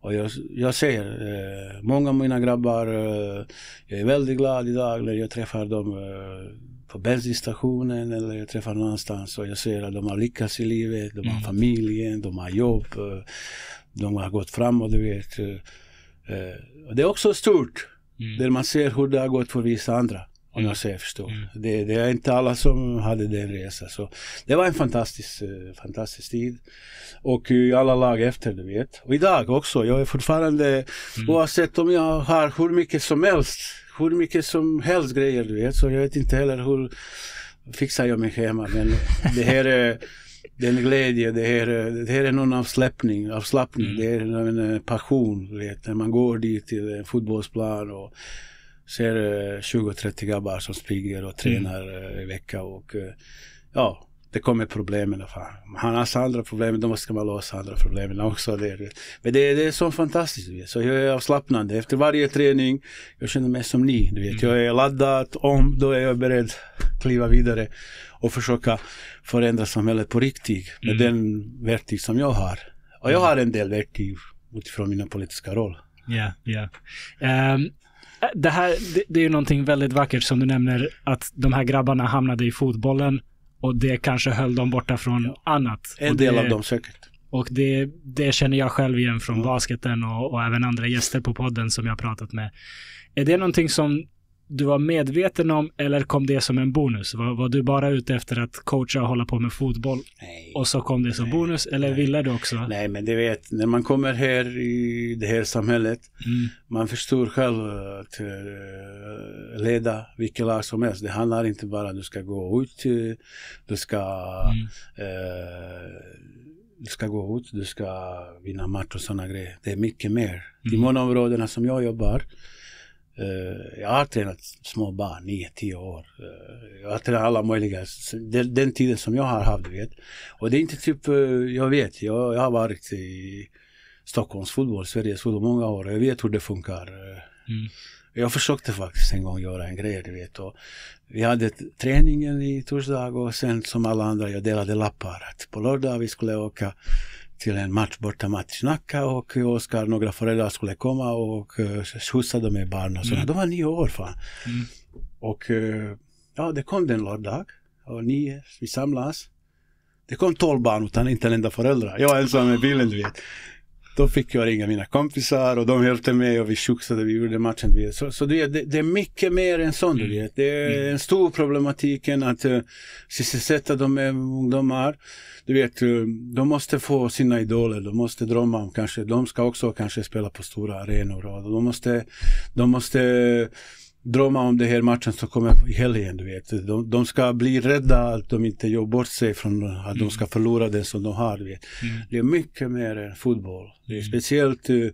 och jag, jag ser, eh, många av mina grabbar, eh, jag är väldigt glad idag när jag träffar dem eh, på bensinstationen eller jag träffar någon annanstans och jag ser att de har lyckats i livet, de har mm. familjen, de har jobb, eh, de har gått framåt, du vet. det är också stort, mm. man ser hur det har gått för vissa andra. Om jag säger förstår. Mm. Det, det, är inte alla som hade den resan. det var en fantastisk, eh, fantastisk tid. Och i alla lag efter, du vet. Och idag också. Jag är fortfarande, mm. oavsett om jag har hur mycket som helst, hur mycket som helst grejer, du vet. Så jag vet inte heller hur fixar jag mig hemma. Men det här är den glädje, det här, det här är någon avslappning, avslappning. Mm. det är en passion. Vet, när man går dit till en fotbollsplan och ser 20-30 grabbar som springer och tränar mm. eh, i veckan och eh, ja, det kommer problemen. Fan. Han har alltså andra problem, då ska man lösa andra problem också. men det, det är så fantastiskt. Så jag är avslappnad. Efter varje träning, jag känner mig som ni. Du vet. Jag mm. är laddad, om, då är jag beredd att kliva vidare och försöka förändra samhället på riktigt med mm. den verktyg som jag har. Och jag mm. har en del verktyg utifrån mina politiska roll. Ja, yeah, ja. Yeah. Um, det här det, det är ju någonting väldigt vackert som du nämner, att de här grabbarna hamnade i fotbollen och det kanske höll dem borta från annat. En det, del av dem säkert. Och det, det känner jag själv igen från mm. basketen och, och, även andra gäster på podden som jag pratat med. Är det någonting som du var medveten om eller kom det som en bonus? Var, var du bara ute efter att coacha och hålla på med fotboll nej, och så kom det som nej, bonus eller nej. ville du också? Nej, men du vet, när man kommer här i det här samhället, mm. man förstår själv att uh, leda vilket lag som helst. Det handlar inte bara om att du ska gå ut, du ska mm. uh, du ska gå ut, du ska vinna match och sådana grejer. Det är mycket mer. Mm. I många områdena som jag jobbar, Eh, jag har tränat små barn, 9-10 år. Eh, jag har tränat alla möjliga, den, tiden som jag har haft. Vet. Och det är inte typ, eh, jag vet, jag, jag har varit i Stockholms fotboll, Sveriges fotboll många år. Jag vet hur det funkar. Mm. Jag försökte faktiskt en gång göra en grej, du vet. Och vi hade träningen i torsdag och sen som alla andra, jag delade lappar. att På lördag vi skulle åka till en match borta i Nacka och Oskar några föräldrar skulle komma och eh, skjutsa dem med barn och sådär. Mm. De var nio år fan. Mm. Och eh, ja, det kom den lördag och nio, vi samlas. Det kom tolv barn utan inte en enda förälder. Jag ensam med bilen du vet. Då fick jag ringa mina kompisar och de hjälpte mig och vi tjoxade, vi gjorde matchen. Vi, så, du vet, det, det, är mycket mer än sånt. Mm. Det är mm. en stor problematik att uh, sysselsätta de ungdomar. Du vet, eh, de måste få sina idoler, de måste drömma om kanske, de ska också kanske spela på stora arenor. Och de måste, de måste drömma om den här matchen som kommer i helgen. Du vet. De, de ska bli rädda att de inte gör bort sig från att de ska mm. förlora det som de har. Du vet. Mm. Det är mycket mer än fotboll. Det är mm. speciellt uh,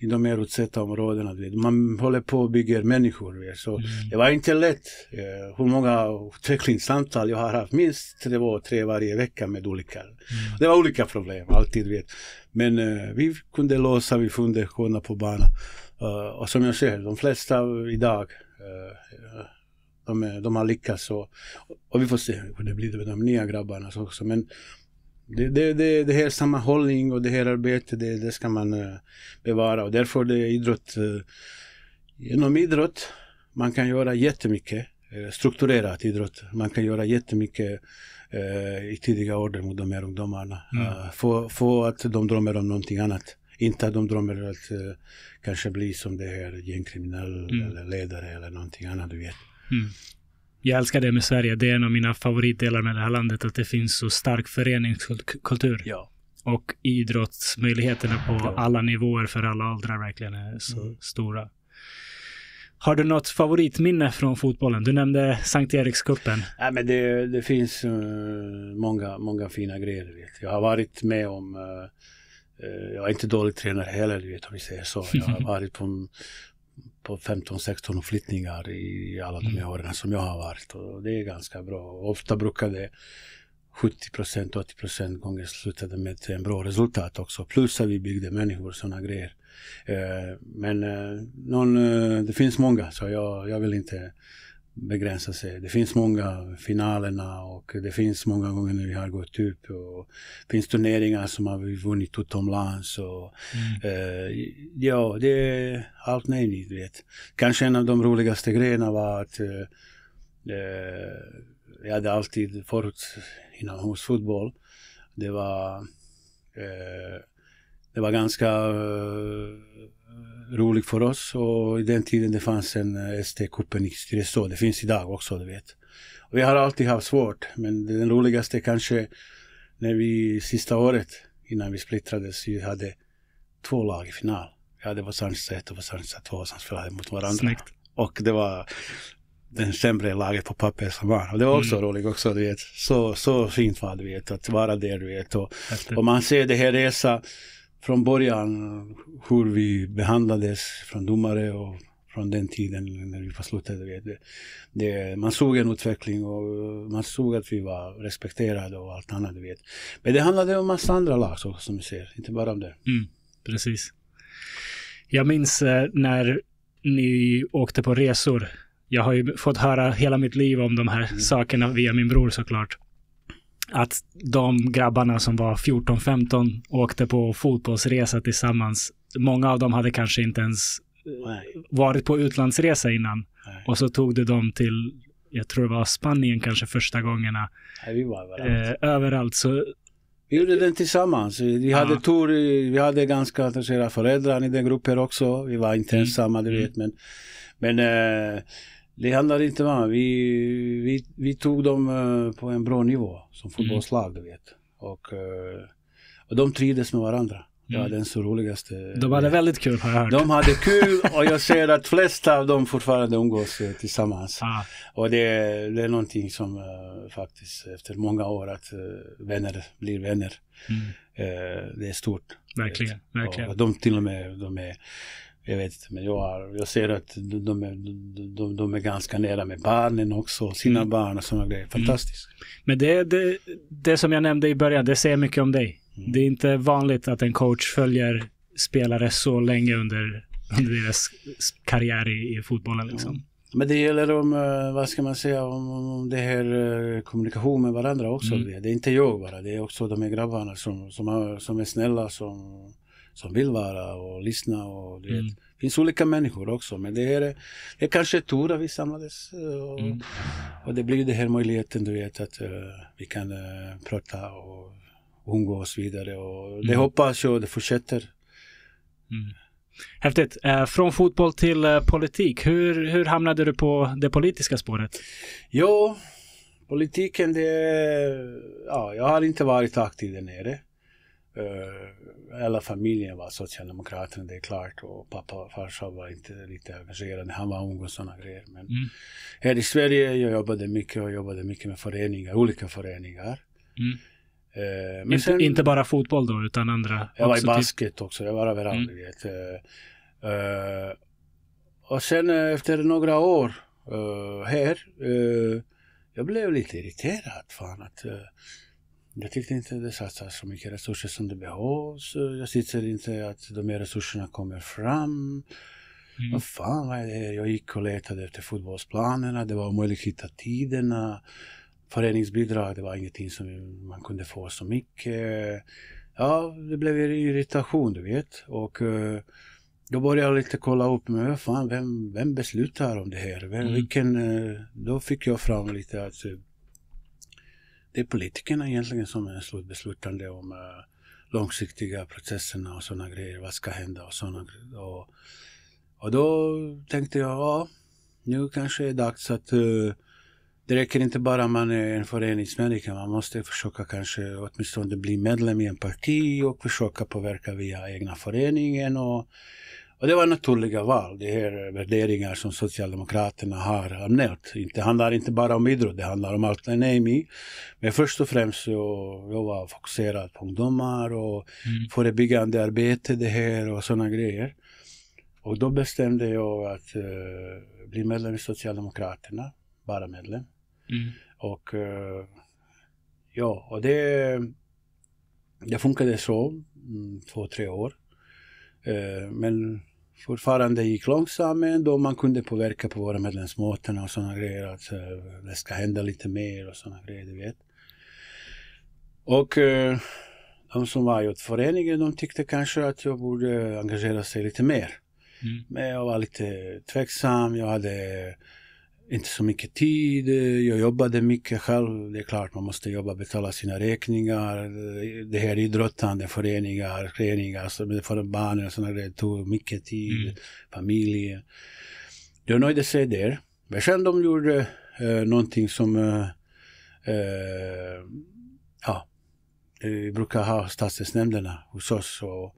i de mer utsatta områdena. Du vet. Man håller på och bygger människor. Du vet. Så mm. Det var inte lätt. Uh, hur många utvecklingssamtal jag har haft, minst det tre varje vecka med olika. Mm. Det var olika problem alltid. Du vet. Men uh, vi kunde lösa, vi kunde komma på banan. och som jag säger, de flesta idag Eh, de, de har lyckats och, och vi får se hur det blir med de nya grabbarna också. Men det, det, det, det här sammanhållning och det här arbetet, det, det ska man eh, bevara och därför det är idrott, genom eh, idrott, man kan göra jättemycket strukturerat idrott. Man kan göra jättemycket eh, i tidiga ålder mot de här ungdomarna. Mm. Uh, få, få att de drömmer om någonting annat. Inte att de drömmer att uh, kanske bli som det här gängkriminell mm. eller ledare eller någonting annat, du vet. Mm. Jag älskar det med Sverige. Det är en av mina favoritdelar med det här landet, att det finns så stark föreningskultur. Ja. Och idrottsmöjligheterna på ja. alla nivåer för alla åldrar verkligen är så mm. stora. Har du något favoritminne från fotbollen? Du nämnde Sankt Erikscupen. Ja, men det, det finns uh, många, många fina grejer. Vet. Jag har varit med om uh, Eh, jag är inte dålig tränare heller, du vet om vi säger så. Jag har varit på, på 15-16 flyttningar i alla de här mm. åren som jag har varit och det är ganska bra. Ofta brukar det 70 80 procent gånger sluta med en bra resultat också. Plus att vi byggde människor och sådana grejer. Eh, men eh, någon, det finns många så jag, jag vill inte begränsa sig. Det finns många finalerna och det finns många gånger när vi har gått upp. Och det finns turneringar som har vi vunnit utomlands. Och, mm. eh, ja, det är allt möjligt. Vet. Kanske en av de roligaste grejerna var att eh, eh jag hade alltid förut inomhusfotboll. Det var, eh, det var ganska eh, rolig för oss och i den tiden det fanns en ST i Tyresö, Det finns idag också, du vet. Och vi har alltid haft svårt, men den roligaste kanske när vi sista året innan vi splittrades, vi hade två lag i final. Vi hade Vasansa 1 och Vasansa 2 som spelade mot varandra. Snyggt. Och det var den sämre laget på papper som var. Och det var också mm. roligt också, du vet. Så, så fint var det, du vet, att vara där, du vet. Och, och man ser det här resan från början hur vi behandlades från domare och från den tiden när vi beslutade. Det, det, man såg en utveckling och man såg att vi var respekterade och allt annat. Vet. Men det handlade om en massa andra lag också, som vi ser, inte bara om det. Mm, precis. Jag minns eh, när ni åkte på resor. Jag har ju fått höra hela mitt liv om de här mm. sakerna via min bror såklart att de grabbarna som var 14-15 åkte på fotbollsresa tillsammans. Många av dem hade kanske inte ens Nej. Eh, varit på utlandsresa innan. Nej. Och så tog du dem till, jag tror det var Spanien kanske första gångerna. Nej, vi var överallt. Eh, överallt. Så... Vi gjorde den tillsammans. Vi ja. hade tur, vi hade ganska attraherade föräldrar i den gruppen också. Vi var inte mm. ensamma, mm. du vet. Men, men eh, det handlar inte om annat. Vi, vi, vi tog dem eh, på en bra nivå som mm. fotbollslag. Mm. Vet. Och, eh, och de trivdes med varandra. Det var mm. den så roligaste. De hade väldigt kul har jag hört. De hade kul och jag ser att flesta av dem fortfarande umgås eh, tillsammans. Ah. Och det, det, är någonting som faktiskt efter många år att vänner blir vänner. Mm. det är stort. Verkligen, verkligen. Och de till och med de är jag vet inte, men jag, jag ser att de, de, de, de är ganska nära med barnen också, sina mm. barn och sådana grejer. Mm. Fantastiskt. Mm. Men det, det, det som jag nämnde i början, det säger mycket om dig. Mm. Det är inte vanligt att en coach följer spelare så länge under, under deras karriär i, i fotbollen. Liksom. Men det gäller om, eh, vad ska man säga, om, om det här eh, kommunikation med varandra också. Mm. Det är inte jag bara, det är också de här grabbarna som, som, har, som är snälla, som som vill vara och lyssna. Och, mm. det mm. finns olika människor också, men det, här är, det är kanske tur att vi samlades. Eh, och, mm. och det blir den här möjligheten, du vet, att uh, vi kan uh, prata och umgås vidare. Och mm. Det hoppas jag det fortsätter. Mm. Häftigt. Eh, från fotboll till eh, politik. Hur, hur hamnade du på det politiska spåret? Jo, politiken det... Ja, jag har inte varit aktiv där nere hela eh, familjen var socialdemokraterna, det är klart. Och pappa och farsa var inte lite engagerade. Han var ung och sådana grejer. Men mm. här i Sverige jag jobbade mycket och jobbade mycket med föreningar, olika föreningar. Mm. Eh, men inte, sen, inte, bara fotboll då, utan andra? Jag var i typ. basket typ. också, jag var överallt. Mm. Eh, eh, och sen efter några år eh, här, jag blev lite irriterad. Fan, att, jag tyckte inte det satsas så mycket resurser som det behövs. Jag sitter inte att de här resurserna kommer fram. Mm. Vad fan vad är det här? Jag gick och letade efter fotbollsplanerna. Det var omöjligt att hitta tiderna. Föreningsbidrag, det var ingenting som man kunde få så mycket. Ja, det blev irritation, du vet. Och eh, då började jag lite kolla upp, men fan, vem, vem beslutar om det här? Vem, mm. vilken, eh, då fick jag fram lite att eh, det är politikerna egentligen som är slutbeslutande om uh, långsiktiga processerna och sådana grejer, vad ska hända och sådana grejer. Och, och då tänkte jag, ja, nu kanske det är dags att uh, det räcker inte bara att man är en föreningsmänniska, man måste försöka kanske åtminstone bli medlem i en parti och försöka påverka via egna föreningen och och det var naturliga val, de här värderingar som Socialdemokraterna har anmält. Det handlar inte bara om idrott, det handlar om allt ekonomi. Men först och främst så jag var fokuserad på ungdomar och mm. förebyggande arbete, det här och sådana grejer. Och då bestämde jag att uh, bli medlem i Socialdemokraterna, bara medlem. Mm. Och uh, ja, och det, det funkade så, mm, två, tre år. Eh, men fortfarande gick långsamt, men då man kunde påverka på våra medlemsmöten och sådana grejer, att eh, det ska hända lite mer och sådana grejer, du vet. Och eh, de som var i föreningen, de tyckte kanske att jag borde engagera sig lite mer. Mm. Men jag var lite tveksam, jag hade inte så mycket tid. Jag jobbade mycket själv. Det är klart man måste jobba, betala sina räkningar. Det här idrottande, föreningar, föreningar, för barnen och sådana grejer tog mycket tid. Mm. Familj. De nöjde sig där. Men sen de gjorde eh, någonting som, eh, eh, ja, vi eh, brukar ha stadsdelsnämnderna hos oss. Och,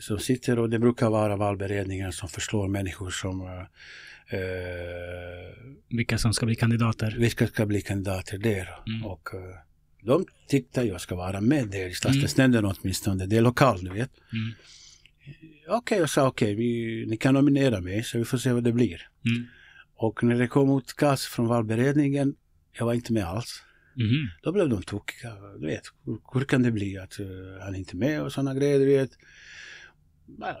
som sitter och det brukar vara valberedningen som förslår människor som eh, eh, vilka som ska bli kandidater? Vilka ska bli kandidater där? Mm. Och, eh, de tyckte jag ska vara med där i mm. stadsdelsnämnden mm. åtminstone. Det är lokalt, du vet. Mm. Okej, okay, jag sa okej, okay, ni kan nominera mig så vi får se vad det blir. Mm. Och när det kom utkast från valberedningen, jag var inte med alls. Mm. Då blev de tokiga. Du vet, hur, hur kan det bli att uh, han är inte är med och sådana grejer, du vet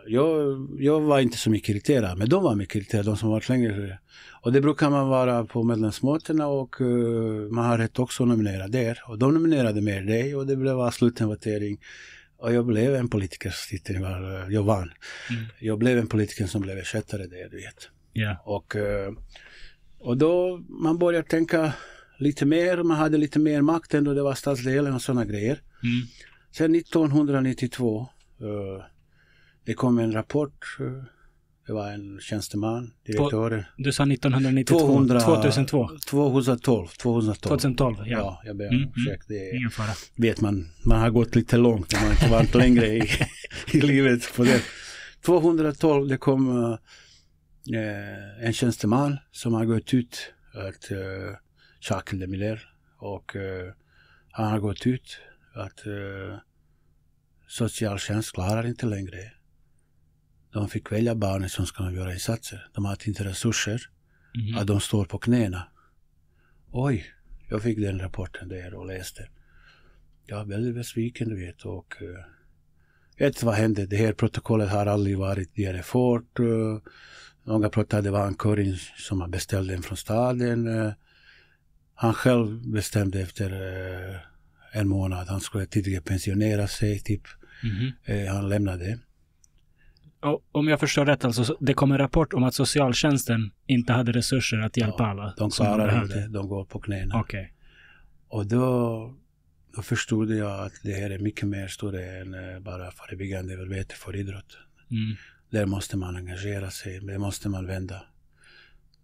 jag, jag var inte så mycket irriterad, men de var mycket irriterade, de som varit längre. Och det brukar man vara på medlemsmötena och uh, man har rätt också att nominera där. Och de nominerade mer dig och det blev sluten votering. Och jag blev en politiker, eh, jag vann. Mm. Jag blev en politiker som blev ersättare där, du vet. Yeah. Och, eh, och då man börjar tänka lite mer, man hade lite mer makt ändå. det var stadsdelen och sådana grejer. Mm. Sen 1992 uh, det kom en rapport. Eh, det var en tjänsteman, direktör. Du sa 1992, 200, 2002? 2012. 2012, 2012 ja. ja. Jag ber om mm, mm. ursäkt. är ingen fara. vet man, man har gått lite långt när man inte varit längre i, i livet. På det. 2012, det kom eh, eh, en tjänsteman som har gått ut, att, eh, Jacques Lemiller, och eh, han har gått ut att eh, socialtjänst klarar inte längre de fick välja barnet som ska göra insatser. De hade inte resurser. Mm. Att de står på knäna. Oj, jag fick den rapporten där och läste. Jag var väldigt besviken, du vet. Och, vet eh, vad hände? Det här protokollet har aldrig varit genomfört. Eh, Några pratade, det var en kurin som beställde den från staden. Eh, han själv bestämde efter en månad, han skulle tidigare pensionera sig typ. Mm. Han lämnade om jag förstår rätt, alltså, det kom en rapport om att socialtjänsten inte hade resurser att hjälpa ja, alla. De klarar inte, de går på knäna. Okay. Och då, då förstod jag att det här är mycket mer större än eh, bara förebyggande arbete för idrott. Mm. Där måste man engagera sig, det måste man vända.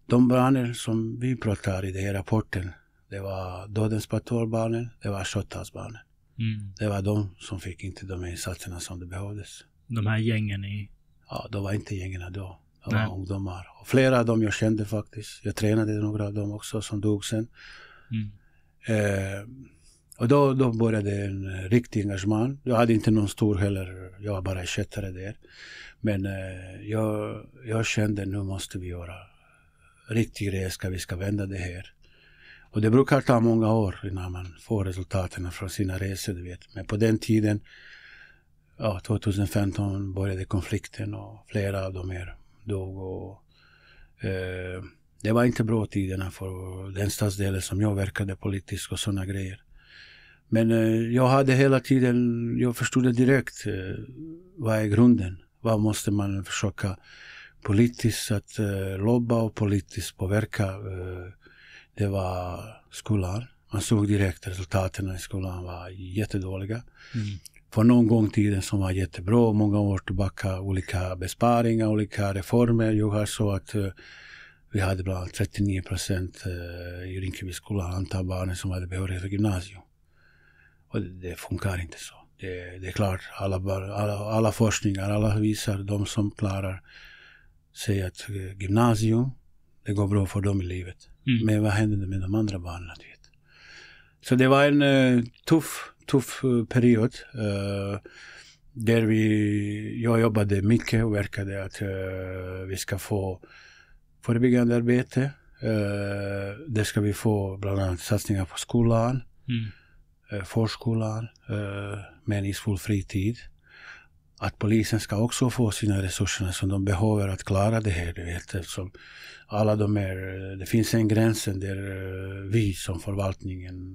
De barnen som vi pratar i den här rapporten, det var Dödens patrulbarnen, det var Shottaz-barnen. Mm. Det var de som fick inte de insatserna som det behövdes. De här gängen i ja, då var inte gängen då. Det var Nej. ungdomar. Och flera av dem jag kände faktiskt. Jag tränade några av dem också som dog sen. Mm. Eh, och då, då började en eh, riktig engagemang. Jag hade inte någon stor heller, jag var bara ersättare där. Men eh, jag, jag kände nu måste vi göra riktig resa, vi ska vända det här. Och det brukar ta många år innan man får resultaten från sina resor, du vet. Men på den tiden ja, 2015 började konflikten och flera av dem här dog. Och, eh, det var inte bra tiderna för den stadsdelen som jag verkade politiskt och sådana grejer. Men eh, jag hade hela tiden, jag förstod direkt eh, vad är grunden. Vad måste man försöka politiskt att eh, lobba och politiskt påverka. Eh, det var skolan. Man såg direkt resultaten i skolan var jättedåliga. Mm för någon gång tiden som var jättebra, många år tillbaka, olika besparingar, olika reformer. Jag har så att eh, vi hade bland annat 39 procent eh, i Rinkeby skola antal barn som hade behörighet för gymnasium. Och det funkar inte så. Det, det är klart, alla, alla, alla forskningar, alla visar, de som klarar sig att eh, gymnasium, det går bra för dem i livet. Mm. Men vad händer med de andra barnen? Så det var en uh, tuff tuff eh, period eh, där vi, jag jobbade mycket och verkade att eh, vi ska få förebyggande arbete. Uh, där ska vi få bland annat satsningar på skolan, mm. förskolan, uh, meningsfull fritid att polisen ska också få sina resurser som de behöver att klara det här. Du vet, alla de är, det finns en gräns där eh, vi som förvaltningen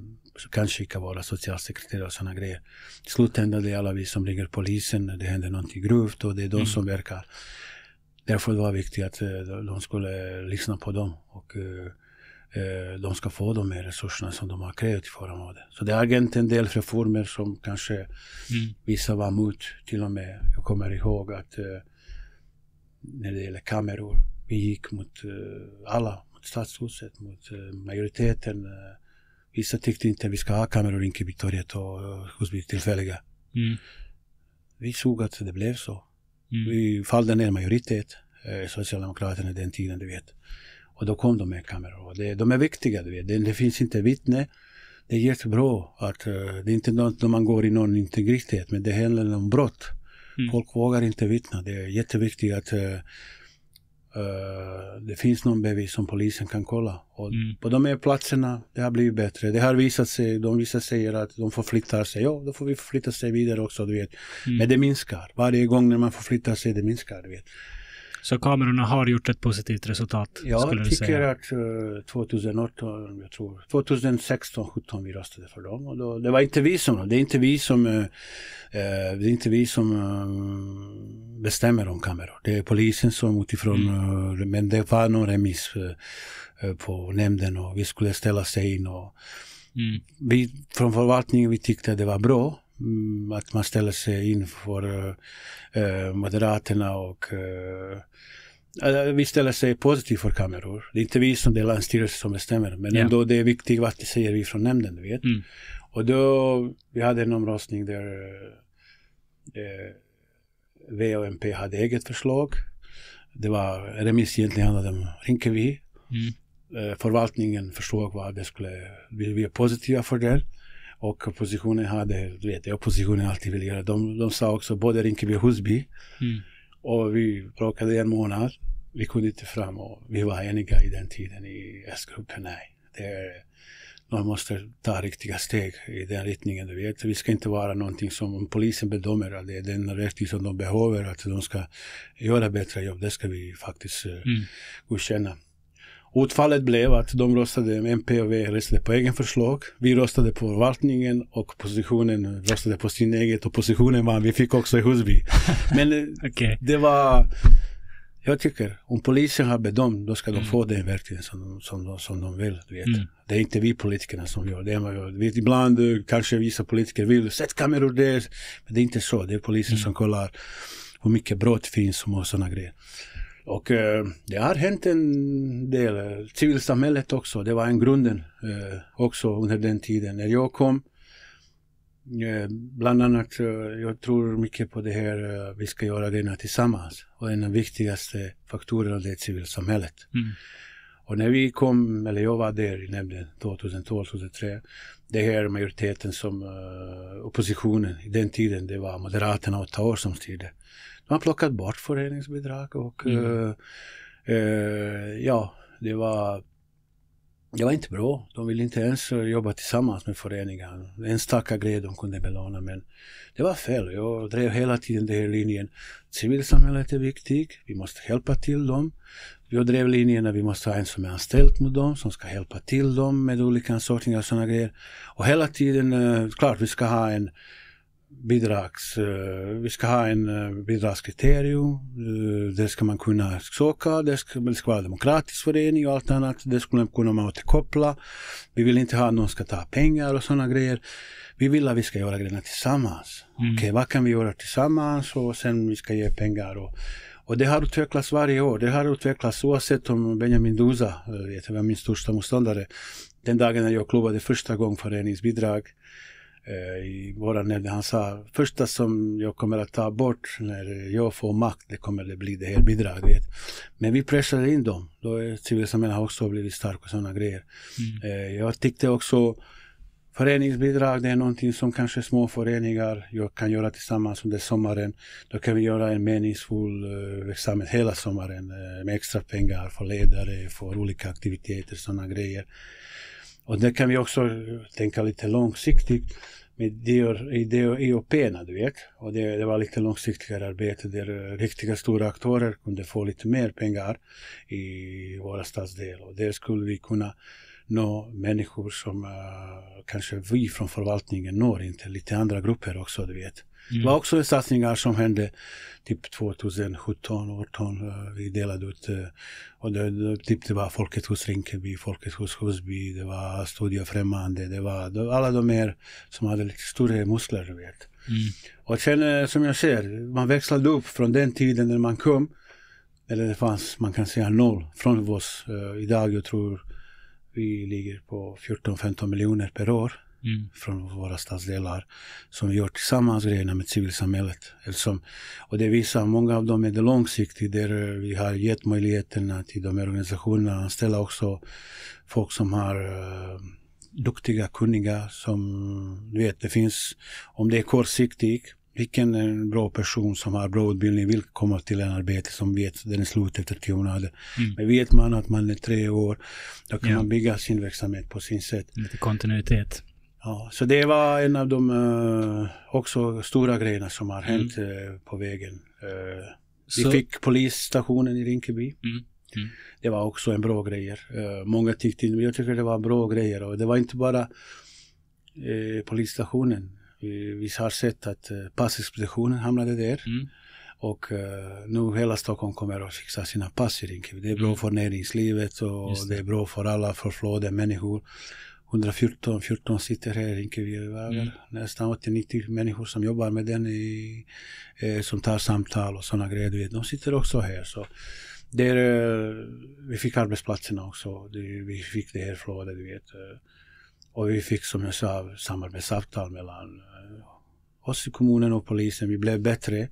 kan skicka våra socialsekreterare och sådana grejer. I slutändan det är alla vi som ringer polisen, när det händer någonting grovt och det är de mm. som verkar. Därför var det viktigt att eh, de skulle lyssna på dem. Och, eh, Eh, de ska få de här resurserna som de har krävt i förra månaden. Så det är egentligen en del reformer som kanske mm. vissa var emot till och med. Jag kommer ihåg att eh, när det gäller kameror, vi gick mot eh, alla, mot stadshuset, mot majoriteten. Vissa tyckte inte att vi ska ha kameror i Rinkebytorget och Husby tillfälliga. Mm. Vi såg att det blev så. Mm. Vi följde ner majoritet, Socialdemokraterna den tiden, du vet. Och då kom de med kameror. Det, de är viktiga, du vet. Det, det finns inte vittne. Det är jättebra att eh, det är inte något man går i någon integritet, men det handlar om brott. Mm. Folk vågar inte vittna. Det är jätteviktigt att Uh, det finns någon bevis som polisen kan kolla. Och mm. På de här platserna, det har blivit bättre. Det har visat sig, de vissa säger att de förflyttar sig. Ja, då får vi förflytta sig vidare också, du vet. Mm. Men det minskar. Varje gång när man förflyttar sig, det minskar, du vet. Så kamerorna har gjort ett positivt resultat? Jag tycker säga. att 2018, eh, jag tror 2016, 2017 vi röstade för dem. Och då, det var inte vi som, det är inte vi som, uh, det är inte vi som uh, bestämmer om kameror. Det är polisen som utifrån, mm. men det var någon remiss på nämnden och vi skulle ställa sig in. Och, mm. Vi från förvaltningen vi tyckte det var bra Mm, att man ställer sig inför eh, Moderaterna och eh, eh, vi ställer sig positivt för kameror. Det är inte vi som det är länsstyrelsen som bestämmer, men yeah. ändå det är viktigt vad det säger vi från nämnden. Du vet. Mm. Och då, vi hade en omröstning där eh, V och MP hade eget förslag. Det var remiss egentligen handlade om Rinkeby. Mm. Eh, förvaltningen förstod vad det skulle, vi är positiva för det. Och oppositionen hade, du vet, oppositionen alltid vill göra. De, de sa också både Rinkeby och Husby. Mm. Och vi bråkade en månad. Vi kunde inte fram och vi var eniga i den tiden i S-gruppen. Nej, det är, man måste ta riktiga steg i den riktningen. Du vet. Vi ska inte vara någonting som polisen bedömer att det är den riktning som de behöver, att de ska göra bättre jobb. Det ska vi faktiskt eh, mm. godkänna. Utfallet blev att de röstade, MP och V röstade på egen förslag. Vi röstade på förvaltningen och oppositionen röstade på sin egen. Oppositionen vann, vi fick också i Husby. Men eh, okay. det var, jag tycker, om polisen har bedömt, då ska de mm. få den verktygen som, de, som, som de vill. Vet. Mm. Det är inte vi politikerna som gör det. Man Vet, ibland eh, kanske vissa politiker vill, sätt kameror där. Men det är inte så, det är polisen mm. som kollar hur mycket brott finns och sådana grejer. Och eh, det har hänt en del. Eh, civilsamhället också, det var en grunden eh, också under den tiden. När jag kom, eh, bland annat, eh, jag tror mycket på det här, eh, vi ska göra denna tillsammans. Och en av de viktigaste faktorerna är civilsamhället. Mm. Och när vi kom, eller jag var där i nämnden 2012-2003, det här majoriteten som oppositionen i den tiden, det var Moderaterna och år som styrde. Man har plockat bort föreningsbidrag och mm. Eh, eh, ja, det var det var inte bra. De ville inte ens jobba tillsammans med föreningen. Enstaka grejer de kunde belåna men det var fel. Jag drev hela tiden den här linjen. Civilsamhället är viktigt. Vi måste hjälpa till dem. Jag drev linjen att vi måste ha en som är anställd mot dem, som ska hjälpa till dem med olika ansortningar och sådana grejer. Och hela tiden, eh, klart vi ska ha en bidrags... Eh, vi ska ha en eh, bidragskriterium. Eh, det ska man kunna söka. Det ska, det ska vara demokratisk förening och allt annat. Det skulle man kunna återkoppla. Vi vill inte ha att någon ska ta pengar och sådana grejer. Vi vill att vi ska göra grejerna tillsammans. Mm. Okej, okay, vad kan vi göra tillsammans och sen vi ska ge pengar. Och, och det har utvecklats varje år. Det har utvecklats oavsett om Benjamin Duza, vet jag, min största motståndare, den dagen när jag klubbade första gången föreningsbidrag Eh, i våra nämnder. Han sa första som jag kommer att ta bort när jag får makt, det kommer att bli det här bidraget. Men vi pressade in dem. Då är civilsamhället också blivit starkt och sådana grejer. Mm. Eh, jag tyckte också föreningsbidrag, det är någonting som kanske små föreningar jag kan göra tillsammans under sommaren. Då kan vi göra en meningsfull eh, verksamhet hela sommaren med extra pengar för ledare, för olika aktiviteter, sådana grejer. Och där kan vi också eh, tänka lite långsiktigt med idéerna, du vet. Och det, det, var lite långsiktigare arbete där eh, riktiga stora aktörer kunde få lite mer pengar i våra stadsdelar. Och där skulle vi kunna nå människor som uh, kanske vi från förvaltningen når inte, lite andra grupper också, du vet. Det var också satsningar som hände typ 2017, 2018. Eh, vi delade ut eh, och det, typ det var Folket hos Rinkeby, Folket hos Husby, det var Studiefrämmande, det var alla de mer som hade lite större muskler. Du vet. Mm. Och sen eh, som jag ser, man växlade upp från den tiden när man kom, eller det fanns, man kan säga noll från oss. idag jag tror vi ligger på 14-15 miljoner per år mm. från våra stadsdelar som vi gör tillsammans grejerna med civilsamhället. Eftersom, och det visar många av dem är det långsiktigt där vi har gett möjligheterna till de här organisationerna att anställa också folk som har uh, duktiga, kunniga som du vet, det finns, om det är kortsiktigt, vilken är en bra person som har bra utbildning vill komma till en arbete som vet den är slut efter tio månader. Mm. Men vet man att man är tre år, då kan ja. man bygga sin verksamhet på sin sätt. Lite kontinuitet. Ja, så det var en av de uh, också stora grejerna som har mm. hänt mm. uh, på vägen. Uh, vi fick polisstationen i Rinkeby. Mm. Mm. Det var också en bra grej. många tyckte men jag tycker det var bra grejer. Och det var inte bara polisstationen. Vi, vi, har sett att uh, passexpeditionen hamnade där. Mm. Och nu hela Stockholm kommer att fixa sina pass i Rinkeby. Det är bra mm. för näringslivet och det. det. är bra för alla förflådda människor. 114, 14 sitter här intervjuar. Mm. Nästan 80-90 människor som jobbar med den, i, eh, som tar samtal och sådana grejer. De sitter också här. Så där, eh, vi fick arbetsplatserna också. Det, vi fick det här flödet, du vet. Eh, och vi fick, som jag sa, samarbetsavtal mellan eh, oss i kommunen och polisen. Vi blev bättre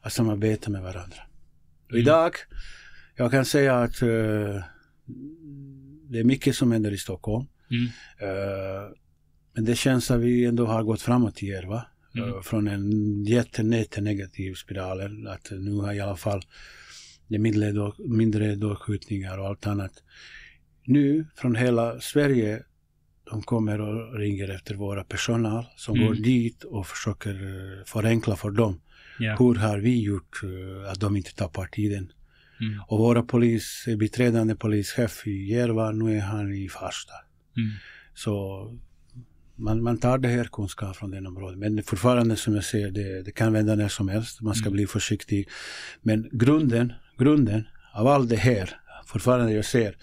att samarbeta med varandra. Mm. idag, jag kan säga att eh, det är mycket som händer i Stockholm. Mm. Eh, men det känns att vi ändå har gått framåt i Järva. Mm. Eh, från en jättenegativ spiral, att nu har i alla fall det mindre, då, mindre dårskjutningar och allt annat. Nu från hela Sverige, de kommer och ringer efter våra personal som mm. går dit och försöker eh, förenkla för dem. Yeah. Hur har vi gjort att de inte tappar tiden? Mm. Och våra polis, biträdande polischef i Järva, nu är han i Farsta. Mm. Så man, man tar det här kunskap från den området. Men fortfarande som jag säger, det, det kan vända när som helst. Man ska mm. bli försiktig. Men grunden, grunden av allt det här, fortfarande jag ser,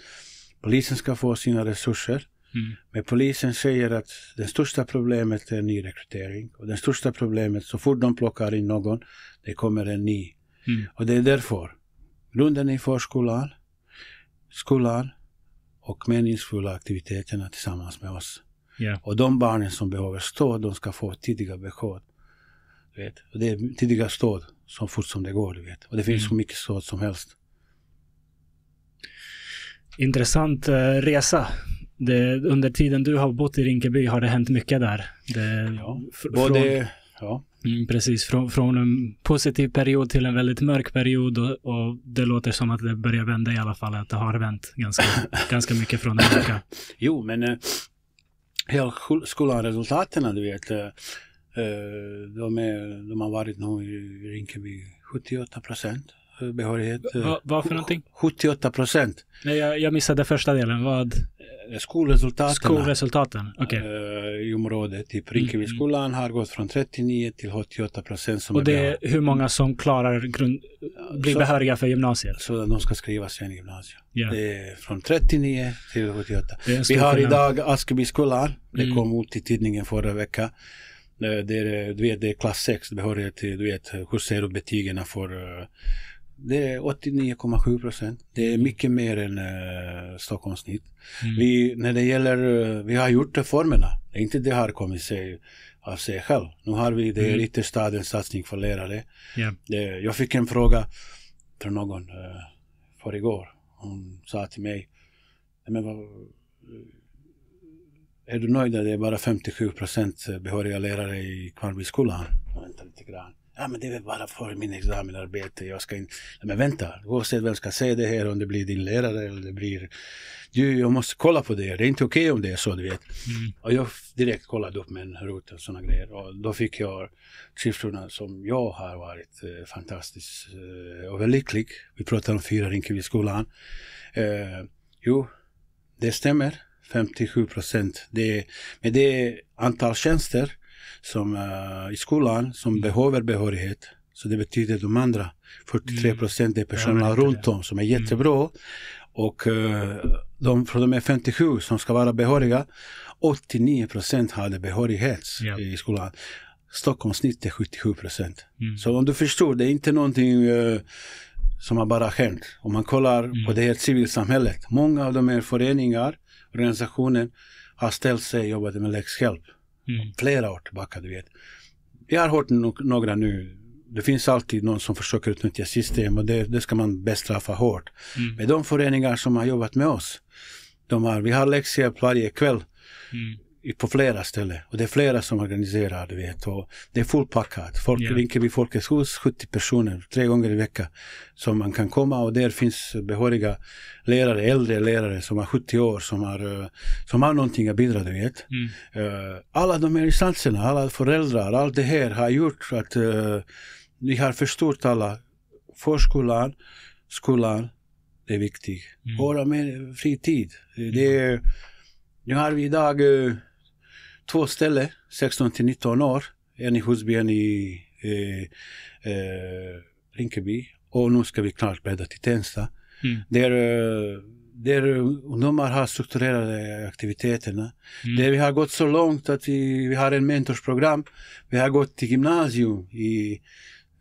polisen ska få sina resurser. Mm. Men polisen säger att det största problemet är nyrekrytering. Och det största problemet, så fort de plockar in någon, det kommer en ny. Mm. Och det är därför. Grunden i förskolan, skolan, och meningsfulla aktiviteterna tillsammans med oss. Yeah. Och de barnen som behöver stöd, de ska få tidiga besked. vet? Och det är tidiga stöd så fort som det går. vet? Och det finns mm. så mycket stöd som helst. Intressant eh, resa. Det, under tiden du har bott i Rinkeby har det hänt mycket där. Det, ja. Både, från... ja. Mm, precis, från, från, en positiv period till en väldigt mörk period och, och, det låter som att det börjar vända i alla fall, att det har vänt ganska, ganska mycket från det mörka. Jo, men eh, hela skolan, du vet, eh, eh, de, är, de har varit nu i Rinkeby 78 procent behörighet. Va, vad för eh, någonting? 78 procent. Nej, jag, jag, missade första delen. Vad? Eh, skolresultaten. Skolresultaten, okej. Okay. Eh, I området, typ Rinkebyskolan mm, mm. har gått från 39 till 88 procent. Och det är hur många som klarar grund, blir så, behöriga för gymnasiet? Så att de ska skriva sen gymnasiet. Yeah. Det är från 39 till 78. Vi har skillnad. idag Askebyskolan. Det mm. kom ut i tidningen förra veckan. Det är, du vet, det är klass 6 behörighet, till, du vet, hur ser du betygen för det är 89,7 procent. Det är mycket mer än uh, eh, snitt. Mm. Vi, när det gäller, uh, vi har gjort reformerna. Det är inte det har kommit sig av sig själv. Nu har vi det mm. lite stadens satsning för lärare. Yeah. Det, jag fick en fråga från någon uh, för igår. Hon sa till mig, men är du nöjd att det är bara 57 procent behöriga lärare i Kvarnbyskolan? Vänta lite grann. Ja, men det är väl bara för min examenarbete. Jag ska in... Ja, men vänta, oavsett vem ska säga det här, om det blir din lärare eller det blir du, jag måste kolla på det. Det är inte okej okay om det är så, du vet. Mm. Och jag direkt kollade upp med en rot och sådana grejer. Och då fick jag siffrorna som jag har varit eh, fantastiskt eh, överlycklig. Vi pratar om fyra Rinkebyskolan. Eh, jo, det stämmer. 57 procent. men det är antal tjänster som, uh, i skolan som mm. behöver behörighet. Så det betyder de andra 43 procent är personerna mm. runt om som är jättebra. Mm. Och uh, de, från de är 57 som ska vara behöriga, 89 procent hade behörighet yeah. i skolan. Stockholmssnitt är 77 procent. Mm. Så om du förstår, det är inte någonting uh, som har bara hänt. Om man kollar mm. på det här civilsamhället, många av de här föreningar, organisationer har ställt sig och jobbat med läxhjälp. Mm. Flera år tillbaka, du vet. Jag har hört no några nu. Det finns alltid någon som försöker utnyttja system och det, det ska man bestraffa hårt. Mm. Men de föreningar som har jobbat med oss, de har, vi har läxhjälp varje kväll. Mm på flera ställen. Och det är flera som organiserar, du vet. Och det är fullpackat. Folk, yeah. Rinkeby Folkets hus, 70 personer, tre gånger i veckan som man kan komma. Och där finns behöriga lärare, äldre lärare som har 70 år, som har, eh, som har någonting att bidra, du vet. Mm. Eh, alla de här instanserna, alla föräldrar, allt det här har gjort att uh, eh, vi har förstått alla. Förskolan, skolan, det är viktigt. Mm. Våra med fritid. Det mm. är, nu har vi idag två ställen, 16 till 19 år. En i Husby, en i eh, eh, Rinkeby. Och nu ska vi klart bädda till Tensta. Mm. Där, eh, där ungdomar har strukturerade aktiviteterna. Mm. Där vi har gått så långt att vi, vi har en mentorsprogram. Vi har gått till gymnasium i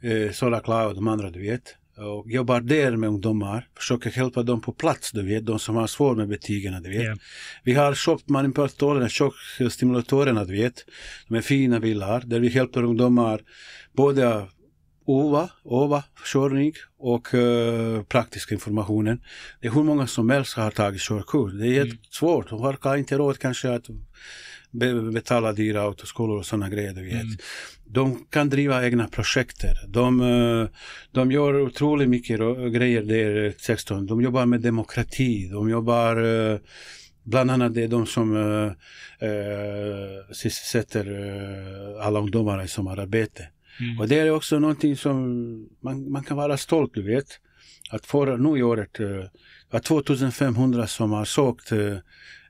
eh, Sola och de andra, du vet och jobbar där med ungdomar, försöker hjälpa dem på plats, du vet, de som har svårt med betygen. Du vet. Yeah. Vi har shopmanipulatorerna, tjockstimulatorerna, du vet, de är fina bilar där vi hjälper ungdomar både OVA, OVA, körning och uh, praktisk informationen. Det är hur många som helst har tagit körkurs. Det är jättesvårt. Mm. De har inte råd kanske att betala dyra autoskolor och sådana grejer. Du vet. Mm. De kan driva egna projekt. De, eh, de gör otroligt mycket grejer där 16. Eh, de jobbar med demokrati, de jobbar eh, Bland annat det är de som äh, sysselsätter alla ungdomar i sommararbete. Mm. Och det är också någonting som man, man kan vara stolt du vet. Att förra nyåret, äh, var 2500 som har sökt äh,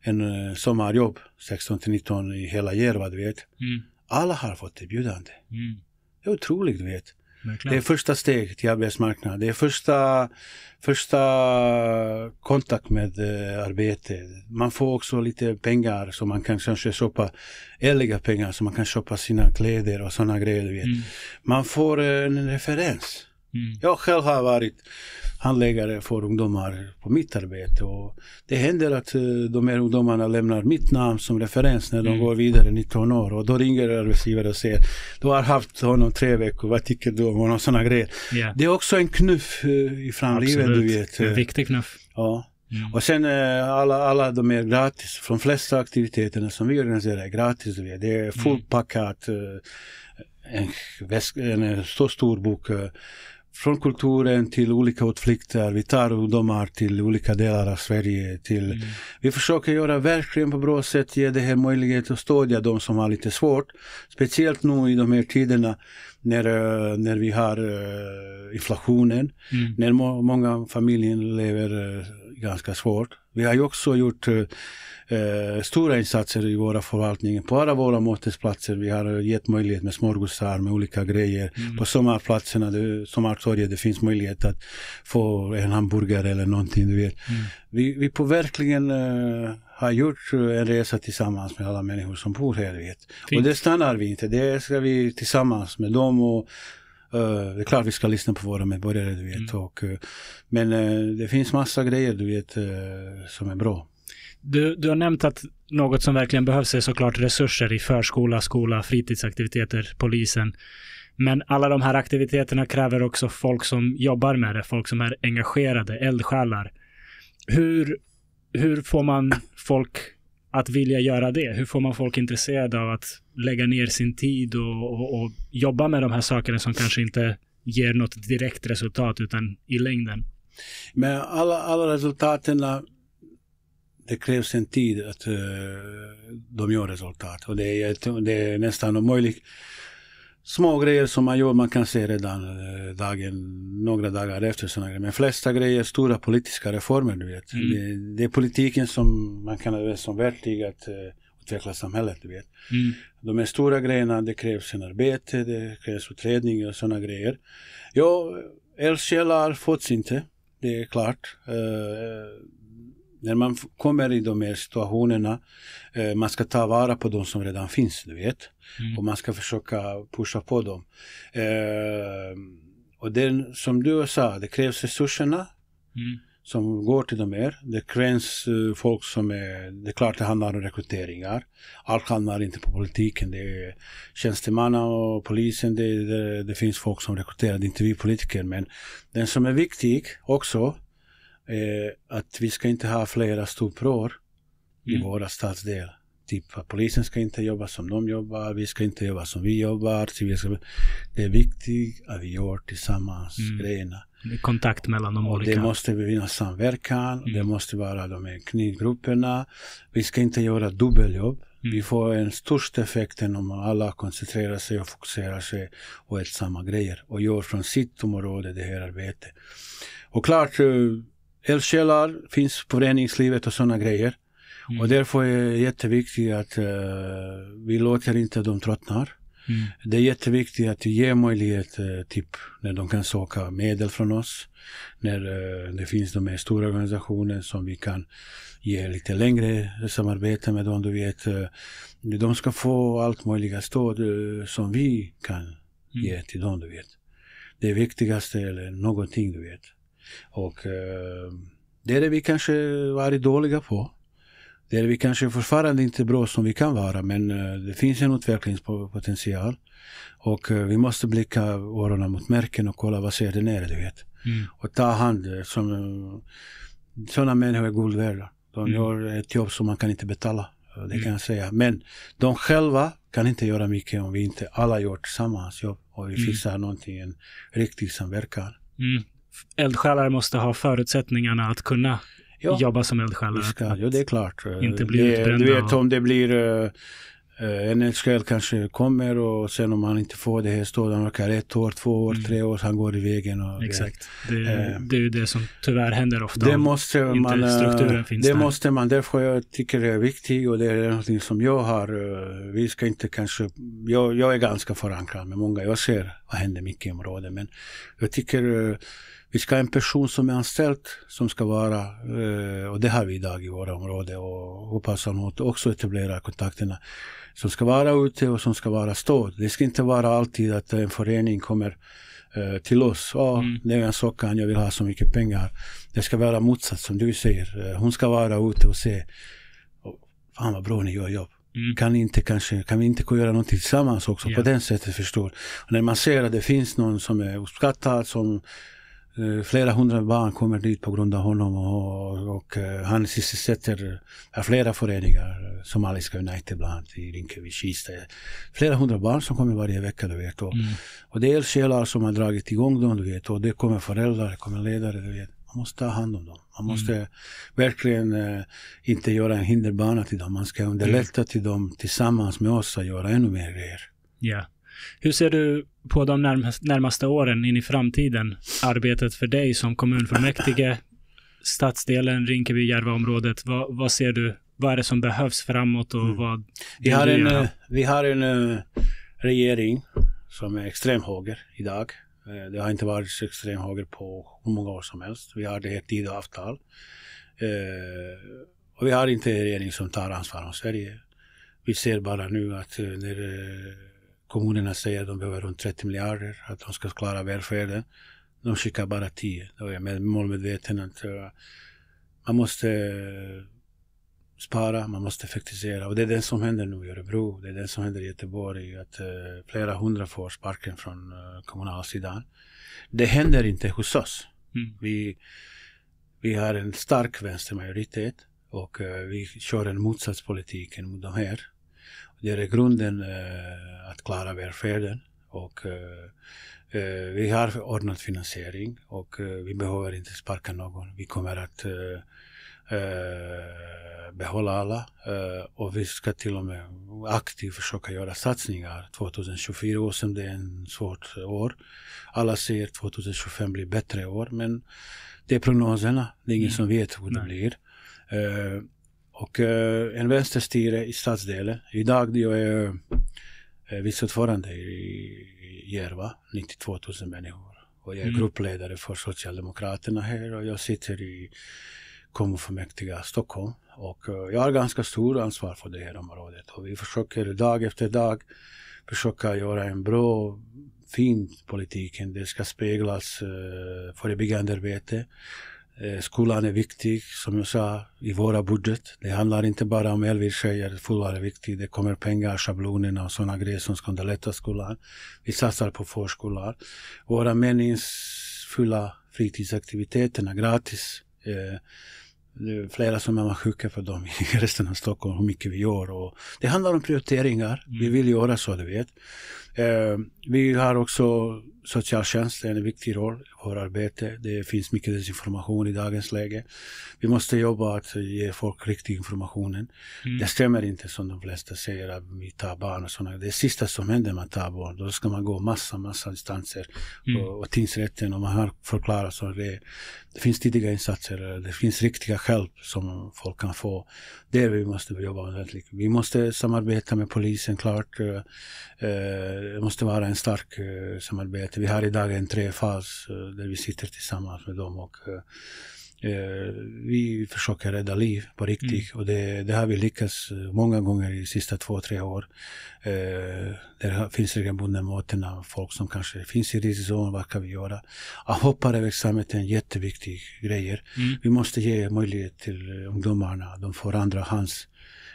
en eh, sommarjobb 16 till 19 i hela Järva, du vet. Mm. Alla har fått erbjudande. Mm. Det är otroligt, du vet. Det är första steget till arbetsmarknaden. Det är första, första kontakt med eh, arbete. Man får också lite pengar som man kan kanske köpa, ärliga pengar som man kan köpa sina kläder och sådana grejer. Du vet. Mm. Man får en referens. Mm. Jag själv har varit handläggare för ungdomar på mitt arbete och det händer att eh, de här ungdomarna lämnar mitt namn som referens när de mm. går vidare 19 år och då ringer arbetsgivare och säger du har haft honom tre veckor, vad tycker du om honom? Sådana grejer. Yeah. Det är också en knuff eh, i framlivet du vet. Eh. En viktig knuff. Ja. Mm. Och sen alla, alla de är gratis, från flesta aktiviteterna som vi organiserar är gratis. Du vet. Det är mm. fullpackat, en, väsk, en stor, stor bok från kulturen till olika utflykter. Vi tar ungdomar till olika delar av Sverige. Till, mm. Vi försöker göra verkligen på bra sätt, ge det här möjlighet att stödja de som har lite svårt. Speciellt nu i de här tiderna när, eh, när vi har eh, inflationen, mm. när må, många familjer lever eh, ganska svårt. Vi har ju också gjort eh, stora insatser i våra förvaltningar. På alla våra mötesplatser vi har gett möjlighet med smörgåsar med olika grejer. Mm. På sommarplatserna, det, sommartorget, det finns möjlighet att få en hamburgare eller någonting. Du vet. Mm. Vi, vi på verkligen eh, har gjort eh, en resa tillsammans med alla människor som bor här. Vet. Och det stannar vi inte, det ska vi tillsammans med dem och Uh, det är klart vi ska lyssna på våra medborgare, du vet. Mm. Och, uh, men uh, det finns massa grejer, du vet, som är bra. Du, du har nämnt att något som verkligen behövs är såklart resurser i förskola, skola, fritidsaktiviteter, polisen. Men alla de här aktiviteterna kräver också folk som jobbar med det, folk som är engagerade, eldsjälar. Hur, hur får man folk att vilja göra det? Hur får man folk intresserade av att lägga ner sin tid och, och, och jobba med de här sakerna som kanske inte ger något direkt resultat utan i längden? Med alla, alla resultaten det krävs en tid att uh, de gör resultat. Och det är, det är nästan omöjligt. Små grejer som man gör, man kan se redan eh, dagen, några dagar efter sådana grejer. Men flesta grejer, stora politiska reformer, du vet. Mm. Det, det, är politiken som man kan använda som verktyg att uh, eh, utveckla samhället, du vet. Mm. De här stora grejerna, det krävs en arbete, det krävs utredning och sådana grejer. Ja, eldsjälar fåtts inte, det är klart. Uh, när man kommer i de här situationerna, eh, man ska ta vara på de som redan finns, du vet. Mm. Och man ska försöka pusha på dem. Eh, och det, som du sa, det krävs resurserna mm. som går till de här. Det krävs eh, folk som är, det är klart det handlar om rekryteringar. Allt handlar inte på politiken, det är tjänstemanna och polisen, det, det, det finns folk som rekryterar, det är inte vi politiker. Men den som är viktig också, eh, att vi ska inte ha flera stuprör mm. i våra stadsdel. Typ att polisen ska inte jobba som de jobbar, vi ska inte jobba som vi jobbar. Det är viktigt att vi gör tillsammans mm. grejerna. Kontakt mellan de och olika. Det måste finnas samverkan, mm. det måste vara de här knivgrupperna. Vi ska inte göra dubbeljobb. Mm. Vi får den största effekten om alla koncentrerar sig och fokuserar sig och ett samma grejer och gör från sitt område det här arbetet. Och klart, eh, eldsjälar finns på föreningslivet och sådana grejer. Mm. Och därför är det jätteviktigt att uh, vi låter inte dem tröttna. Mm. Det är jätteviktigt att ge möjlighet uh, typ, när de kan söka medel från oss. När uh, det finns de här stora organisationer som vi kan ge lite längre samarbete med dem. Du vet, de ska få allt möjliga stöd som vi kan mm. ge till dem. Du vet. Det viktigaste eller någonting du vet. Och eh, det är det vi kanske varit dåliga på. Det är vi kanske fortfarande inte bra som vi kan vara, men eh, det finns en utvecklingspotential. Och eh, vi måste blicka öronen mot märken och kolla vad ser det nere, du vet. Mm. Och ta hand eh, som Sådana människor är guld värda. De mm. gör ett jobb som man kan inte betala. Det mm. kan jag säga. Men de själva kan inte göra mycket om vi inte alla gör tillsammans jobb och vi mm. fixar mm. någonting, en riktig samverkan. Mm eldsjälar måste ha förutsättningarna att kunna ja, jobba som eldsjälar. Ska, jo, det är klart. Inte bli det, utbrända. Du vet om det blir uh, en eldsjäl kanske kommer och sen om han inte får det här står han verkar ett år, två år, mm. tre år, han går i vägen. Och, Exakt. Det, eh, det är ju det som tyvärr händer ofta. Det måste man, eh, finns det där. måste man, därför jag tycker det är viktigt och det är något som jag har. Eh, vi ska inte kanske, jag, jag är ganska förankrad med många, jag ser vad händer mycket i området, men jag tycker vi ska ha en person som är anställd som ska vara, eh, och det har vi idag i våra områden och hoppas att också etablerar kontakterna, som ska vara ute och som ska vara stöd. Det ska inte vara alltid att en förening kommer eh, till oss. Ja, oh, mm. det är en sak jag vill ha så mycket pengar. Det ska vara motsatt som du säger. Eh, hon ska vara ute och se. Fan vad bra ni gör jobb. Mm. Kan, inte, kanske, kan vi inte göra någonting tillsammans också? Yeah. På det sättet förstår. Och när man ser att det finns någon som är uppskattad, som Eh, flera hundra barn kommer dit på grund av honom och, och, och eh, han sysselsätter eh, flera föreningar, Somaliska United bland annat i Rinkeby, Kista. Flera hundra barn som kommer varje vecka du vet. Och, mm. och det är eldsjälar som har dragit igång dem du vet och det kommer föräldrar, det kommer ledare du vet. Man måste ta hand om dem. Man mm. måste mm. verkligen eh, inte göra en hinderbana till dem. Man ska underlätta till dem tillsammans med oss att göra ännu mer grejer. Ja. Hur ser du på de närmaste åren in i framtiden? Arbetet för dig som kommunfullmäktige, stadsdelen, Rinkeby-Järvaområdet. Vad, vad ser du? Vad är det som behövs framåt och mm. vad vi har, en, göra? Eh, vi har en eh, regering som är extremhöger idag. Eh, det har inte varit extremhöger på hur många år som helst. Vi har det här Tidöavtal. Och vi har inte en regering som tar ansvar om Sverige. Vi ser bara nu att när kommunerna säger att de behöver runt 30 miljarder, för att de ska klara välfärden. De skickar bara 10. Då är jag målmedveten att man måste eh, spara, man måste effektivisera. Och det är det som händer nu i Örebro, det är det som händer i Göteborg, att eh, flera hundra får sparken från uh, eh, kommunalsidan. Det händer inte hos oss. Mm. Vi, vi har en stark vänstermajoritet och vi kör en motsatspolitik mot de här. Det är grunden eh, att klara välfärden. Och, eh, eh, vi har ordnat finansiering och vi behöver inte sparka någon. Vi kommer att behålla alla och vi ska till och med aktivt försöka göra satsningar. 2024 år som det är en svårt år. Alla säger att 2025 blir bättre år men det är prognoserna. Det är ingen mm. som vet hur det Nej. blir. Och eh, en vänsterstyre i stadsdelen. Idag jag är jag eh, vice ordförande i Järva, 92 000 människor. Och jag är mm. gruppledare för Socialdemokraterna här och jag sitter i kommunfullmäktige Stockholm. Och eh, jag har ganska stor ansvar för det här området och vi försöker dag efter dag försöka göra en bra, fin politik. Det ska speglas uh, förebyggande arbete. Eh, skolan är viktig, som jag sa, i våra budget. Det handlar inte bara om tjejer, fulla är viktig. Det kommer pengar, schablonerna och sådana grejer som ska underlätta skolan. Vi satsar på förskolan. Våra meningsfulla fritidsaktiviteterna gratis. Eh, det är flera som är sjuka för dem i resten av Stockholm, hur mycket vi gör. Och det handlar om prioriteringar. Vi mm. vill göra så, du vet. Eh, vi har också socialtjänsten, en viktig roll i vårt arbete. Det finns mycket desinformation i dagens läge. Vi måste jobba att ge folk riktig information. Mm. Det stämmer inte som de flesta säger att vi tar barn och sådana. Det sista som händer med att ta barn, då ska man gå massa, massa instanser mm. och, och tingsrätten och man har förklarat så det, det finns tidiga insatser, det finns riktiga hjälp som folk kan få. Det är vi måste jobba med. Vi måste samarbeta med polisen klart. Eh, eh det eh, måste vara en stark eh, samarbete. Vi har idag en trefas eh, där vi sitter tillsammans med dem och vi försöker rädda liv på riktigt mm. och det, det, har vi lyckats många gånger i de sista två, tre år. Det där finns regelbundna möten av folk som kanske finns i riskzon, vad kan vi göra? Avhopparverksamheten är en jätteviktig grej. Mm. Vi måste ge möjlighet till ungdomarna, de får andra chans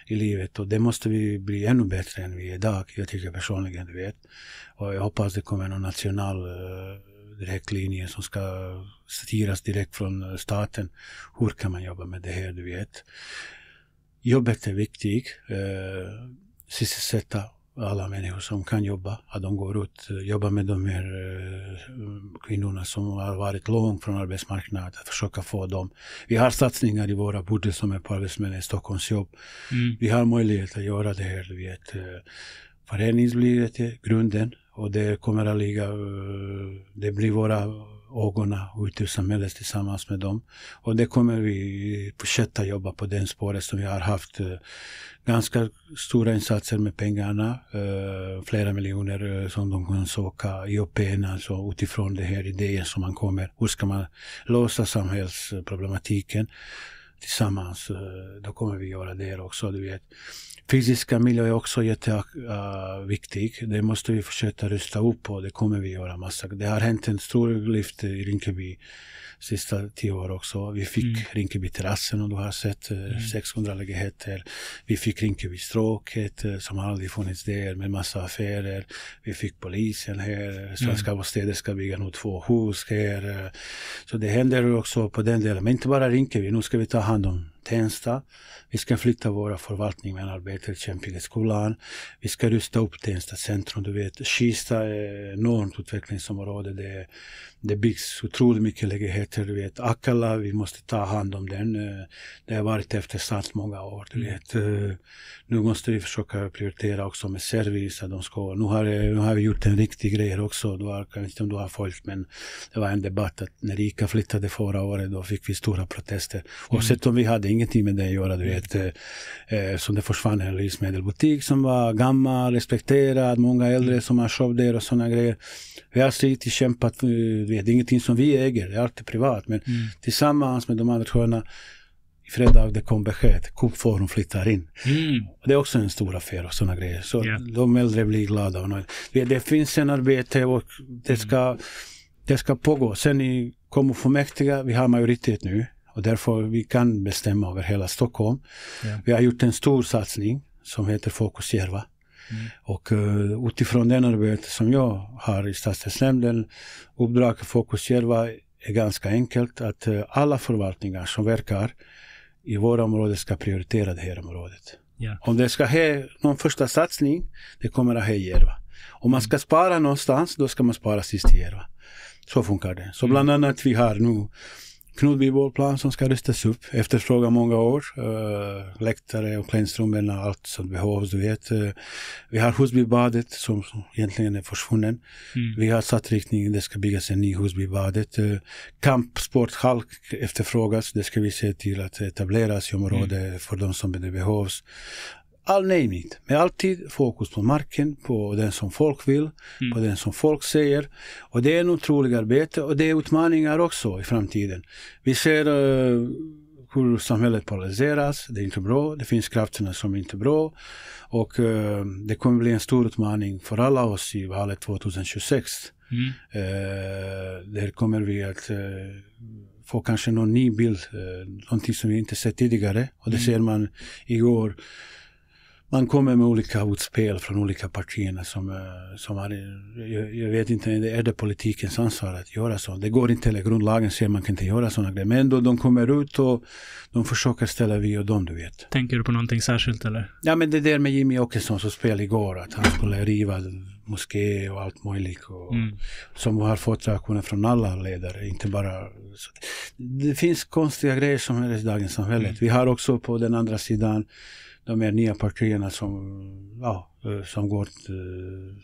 i livet och det måste vi bli ännu bättre än vi är idag. Jag tycker personligen, du vet. Och jag hoppas det kommer någon national eh, direktlinje som ska styras direkt från eh, staten. Hur kan man jobba med det här, du vet. Jobbet är viktigt. Eh, sysselsätta alla människor som kan jobba, att de går ut och eh, jobbar med de här eh, kvinnorna som har varit långt från arbetsmarknaden, att försöka få dem. Vi har satsningar i våra budget som är på Arbetsförmedlingen, Stockholmsjobb. Mm. Vi har möjlighet att göra det här, du vet. Eh, föreningslivet är grunden, och det kommer att ligga, eh, det blir våra ögon ute i samhället tillsammans med dem. Och det kommer vi fortsätta jobba på den spåret som vi har haft eh, ganska stora insatser med pengarna. Eh, flera miljoner som de kan söka i öppen, alltså utifrån den här idén som man kommer. Hur ska man lösa samhällsproblematiken tillsammans? Då kommer vi göra det också, du vet fysiska miljö är också jätteviktig. Äh, uh, det måste vi försöka rusta upp på. Det kommer vi göra massa. Det har hänt en stor lyft i Rinkeby sista tio år också. Vi fick mm. Rinkeby-terrassen om du har sett, äh, mm. 600 lägenheter. Vi fick Rinkeby-stråket äh, som aldrig funnits där med massa affärer. Vi fick polisen här. Mm. Svenska mm. bostäder ska bygga nu två hus här. Så det händer också på den delen. Men inte bara Rinkeby. Nu ska vi ta hand om Tensta. Vi ska flytta våra förvaltningsmedarbetare till Kämpingeskolan, Vi ska rusta upp Tensta centrum. Du vet, Kista är ett enormt utvecklingsområde. Det är det byggs otroligt mycket lägenheter. Akalla, vi måste ta hand om den. Eh, det har varit eftersatt många år. Du mm. vet. Eh, nu måste vi försöka prioritera också med service. Att de ska, nu, har, eh, nu har vi gjort en riktig grej också. Du har, jag vet inte om du har följt, men det var en debatt att när ICA flyttade förra året, då fick vi stora protester. Mm. Oavsett om vi hade ingenting med det att göra, du mm. vet. Så det försvann en livsmedelsbutik som var gammal, respekterad, många äldre som har köpt där och sådana grejer. Vi har slitit, och kämpat, vi. Det är ingenting som vi äger, det är alltid privat. Men mm. tillsammans med de andra sköna, i fredag det kom besked, Coop Forum flyttar in. Mm. Det är också en stor affär och sådana grejer. Så yeah. de äldre blir glada och nöjda. Det finns en arbete och det mm. ska, det ska pågå. Sen i kommunfullmäktige, vi har majoritet nu och därför vi kan bestämma över hela Stockholm. Yeah. Vi har gjort en stor satsning som heter Fokus Järva. Mm. Och uh, utifrån den arbete som jag har i stadsdelsnämnden, uppdrag Fokus Järva är ganska enkelt att uh, alla förvaltningar som verkar i våra områden ska prioritera det här området. Yeah. Om det ska ske någon första satsning, det kommer att ske i Järva. Om man ska spara någonstans, då ska man spara sist i Järva. Så funkar det. Så mm. bland annat vi har nu Knutby bollplan som ska rustas upp. Efterfrågan många år. Uh, läktare och klädstrummen och allt som behövs. Du vet. Uh, vi har Husbybadet som, som egentligen är försvunnen. Mm. Vi har satt riktningen, det ska byggas en ny Husbybadet. Uh, eh, kampsporthall efterfrågas. Det ska vi se till att etableras i området mm. för de som det behövs. All name it, men alltid fokus på marken, på den som folk vill, mm. på den som folk säger. Och det är en otrolig arbete och det är utmaningar också i framtiden. Vi ser uh, hur samhället polariseras, det är inte bra, det finns krafterna som inte är bra och uh, det kommer bli en stor utmaning för alla oss i valet 2026. Mm. Uh, eh, där kommer vi att uh, få kanske någon ny bild, eh, någonting som vi inte sett tidigare. Och det mm. ser man igår man kommer med olika utspel från olika partierna. som, eh, som hade, jag, vet inte, är det politikens ansvar att göra så? Det går inte, eller grundlagen säger man kan inte göra sådana grejer. Men ändå, de kommer ut och de försöker ställa vi och dem, du vet. Tänker du på någonting särskilt eller? Ja, men det där med Jimmy Åkesson som spelade igår, att han skulle riva moské och allt möjligt. Och, mm. Som har fått reaktioner från alla ledare, inte bara... det finns konstiga grejer som helst i dagens samhälle. Mm. Vi har också på den andra sidan de här nya partierna som, ja, eh, som går eh,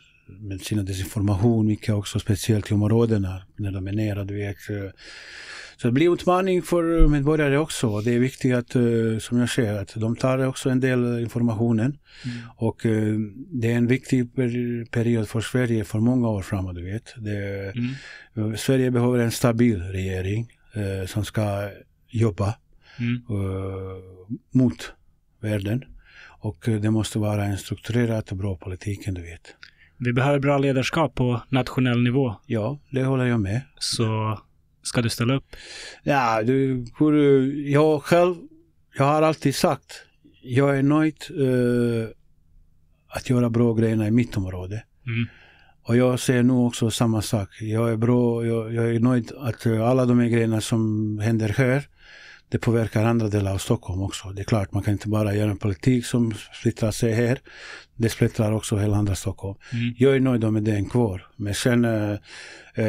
med sina desinformation mycket också, speciellt i områdena när de är nära. Du vet. Så det blir utmaning för medborgare också. Det är viktigt att, eh, som jag ser att de tar också en del informationen. Mm. Och det är en viktig period för Sverige för många år framåt. Du vet. Det, mm. Sverige behöver en stabil regering som ska jobba mm. mot världen och eh, det måste vara en strukturerad och bra politik, du vet. Vi behöver bra ledarskap på nationell nivå. Ja, det håller jag med. Så ska du ställa upp? Ja, du, jag själv, jag har alltid sagt, jag är nöjd eh, att göra bra grejer i mitt område. Mm. Och jag säger nu också samma sak. Jag är bra, jag, jag är nöjd att eh, alla de här grejerna som händer här, det påverkar andra delar av Stockholm också. Det är klart, man kan inte bara göra en politik som splittrar sig här. Det splittrar också hela andra Stockholm. Mm. Jag är nöjd med den kvar. Men sen, eh, eh,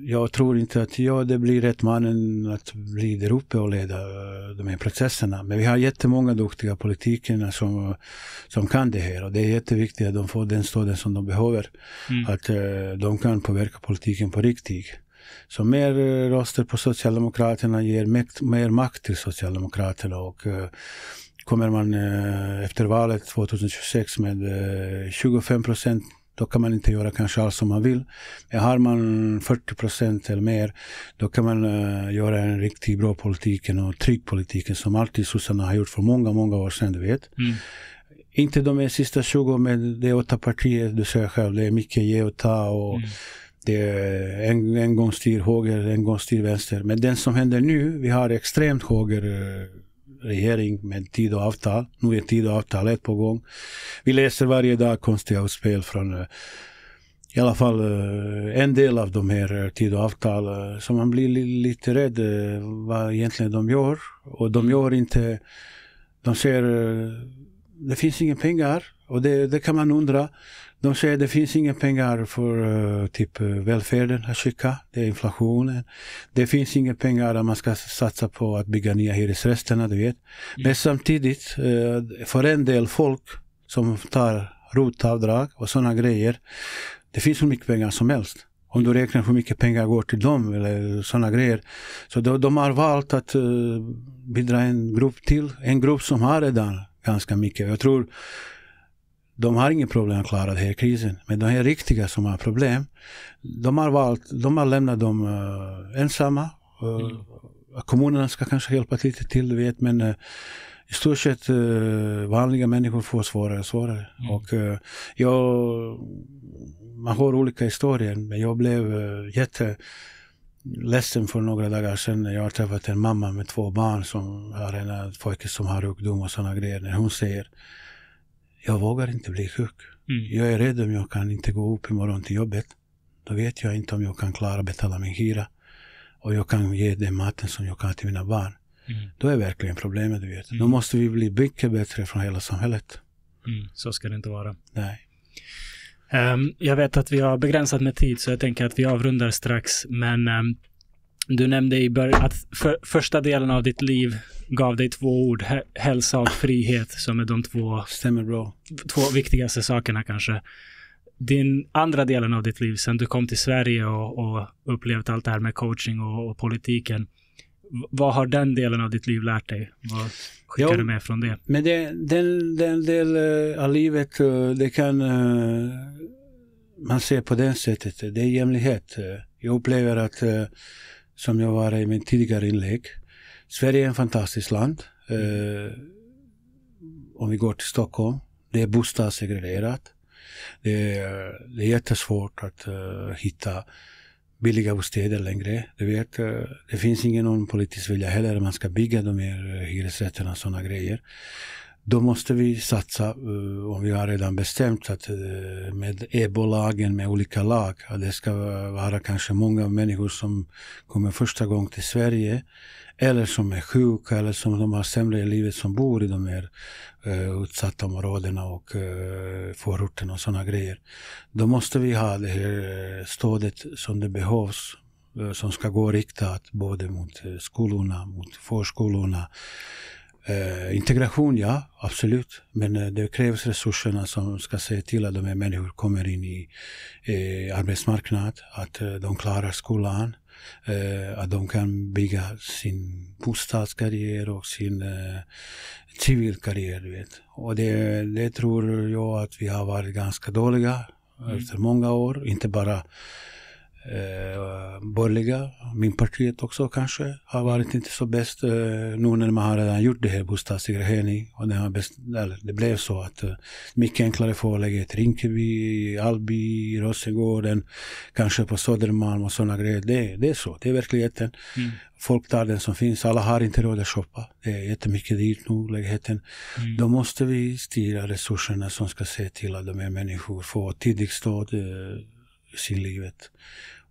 jag tror inte att jag det blir rätt mannen att bli där uppe och leda eh, de här processerna. Men vi har jättemånga duktiga politikerna som, som kan det här och det är jätteviktigt att de får den stöden som de behöver. Mm. Att eh, de kan påverka politiken på riktigt. Så mer eh, röster på Socialdemokraterna ger makt, mer makt till Socialdemokraterna. Och, eh, Kommer man eh, efter valet 2026 med 25 procent då kan man inte göra kanske allt som man vill. Men har man 40 procent eller mer, då kan man göra en riktigt bra politik och trygg politik som alltid sossarna har gjort för många, många år sedan, du vet. Mm. Inte de sista 20, men det är åtta partier, du säger själv, det är mycket ge och ta. Och, mm. Det är en, en gång styr höger, en gång styr vänster. Men det som händer nu, vi har extremt högerregering eh, med tid och avtal. Nu är tid och avtalet på gång. Vi läser varje dag konstiga utspel från eh, i alla fall eh, en del av de här tid och avtal. Så man blir lite rädd vad egentligen de gör. Och de gör inte, de säger det finns inga pengar och det, det kan man undra. De säger att det finns inga pengar för eh, typ välfärden att skicka. Det är inflationen. Det finns inga pengar att man ska satsa på att bygga nya hyresrätterna, du vet. Mm. Men samtidigt, eh, för en del folk som tar rotavdrag och sådana grejer, det finns hur mycket pengar som helst. Om du räknar hur mycket pengar går till dem eller sådana grejer. Så de, de har valt att eh, bidra en grupp till, en grupp som har redan ganska mycket. Jag tror de har inget problem att klara den här krisen. Men de här riktiga som har problem, de har, valt, de har lämnat dem uh, ensamma. Uh, mm. Kommunerna ska kanske hjälpa lite till, du vet, men uh, i stort sett vanliga människor får svårare och svårare. Mm. Och, jag, man hör olika historier, men jag blev uh, jätte ledsen för några dagar sedan när jag har träffat en mamma med två barn som har en pojke som har sjukdom och sådana grejer. Hon säger jag vågar inte bli sjuk. Mm. Jag är rädd om jag kan inte gå upp imorgon till jobbet. Då vet jag inte om jag kan klara att betala min hyra och jag kan ge den maten som jag kan till mina barn. Mm. Då är verkligen problemet, du vet. Mm. Då måste vi bli mycket bättre från hela samhället. Mm, så ska det inte vara. Nej. Um, jag vet att vi har begränsat med tid så jag tänker att vi avrundar strax. Men um, du nämnde i början att för, första delen av ditt liv gav dig två ord, hälsa och frihet, som är de två, Stämmer två viktigaste sakerna kanske. Din andra delen av ditt liv, sen du kom till Sverige och, och upplevt allt det här med coaching och, och politiken, vad har den delen av ditt liv lärt dig? Vad skickar jo, du med från det? Men det, den, den del eh, av livet, eh, det kan eh, man se på det sättet. Det är jämlikhet. Jag upplever att som jag var i min tidigare inlägg. Sverige är ett fantastiskt land. Eh, om vi går till Stockholm, det är bostadssegregerat. Det är, det är jättesvårt att uh, hitta billiga bostäder längre. Du vet, uh, det finns ingen politisk vilja heller. Man ska bygga de här eh, hyresrätterna och sådana grejer. Då måste vi satsa, eh, om vi har redan bestämt att eh, med EBO-lagen, med olika lag, att det ska vara kanske många människor som kommer första gången till Sverige, eller som är sjuka, eller som de har sämre i livet, som bor i de här eh, utsatta områdena och förorterna och sådana grejer. Då måste vi ha det här stödet som det behövs som ska gå riktat både mot skolorna, mot förskolorna, Eh, integration, ja, absolut. Men eh, det krävs resurserna som ska se till att de här människorna kommer in i eh, arbetsmarknaden, att eh, de klarar skolan, eh, att de kan bygga sin bostadskarriär och sin eh, civilkarriär. Vet. Och det, det tror jag att vi har varit ganska dåliga mm. efter många år. Inte bara eh, borgerliga, min partiet också kanske, har varit inte så bäst eh, nu när man har redan gjort det här bostadssegregering. det, det blev så att eh, mycket enklare för lägga ett Rinkeby, Alby, Rosengården, kanske på Södermalm och sådana grejer. Det, det är så, det är verkligheten. Mm. Folk tar den som finns, alla har inte råd att shoppa. Det är jättemycket dyrt nu, lägenheten. Mm. Då måste vi styra resurserna som ska se till att de här människorna får tidigt stöd eh, i sin livet.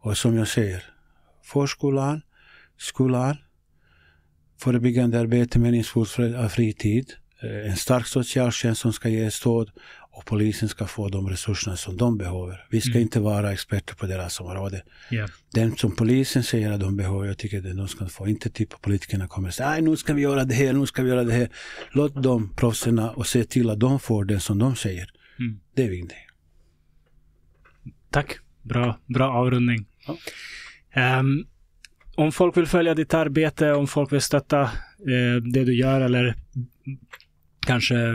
Och som jag säger, förskolan, skolan, förebyggande arbete, meningsfull eh, fritid, eh, en stark socialtjänst som ska ge stöd och polisen ska få de resurserna som de behöver. Vi ska mm. inte vara experter på deras område. Yeah. Den som polisen säger att de behöver, jag tycker att de ska få. Inte typ politikerna kommer och säger nu ska vi göra det här, nu ska vi göra det här. Låt de proffsen och se till att de får det som de säger. Mm. Det är viktigt. Tack. Bra, bra avrundning. Um, om folk vill följa ditt arbete, om folk vill stötta eh, det du gör eller kanske eh,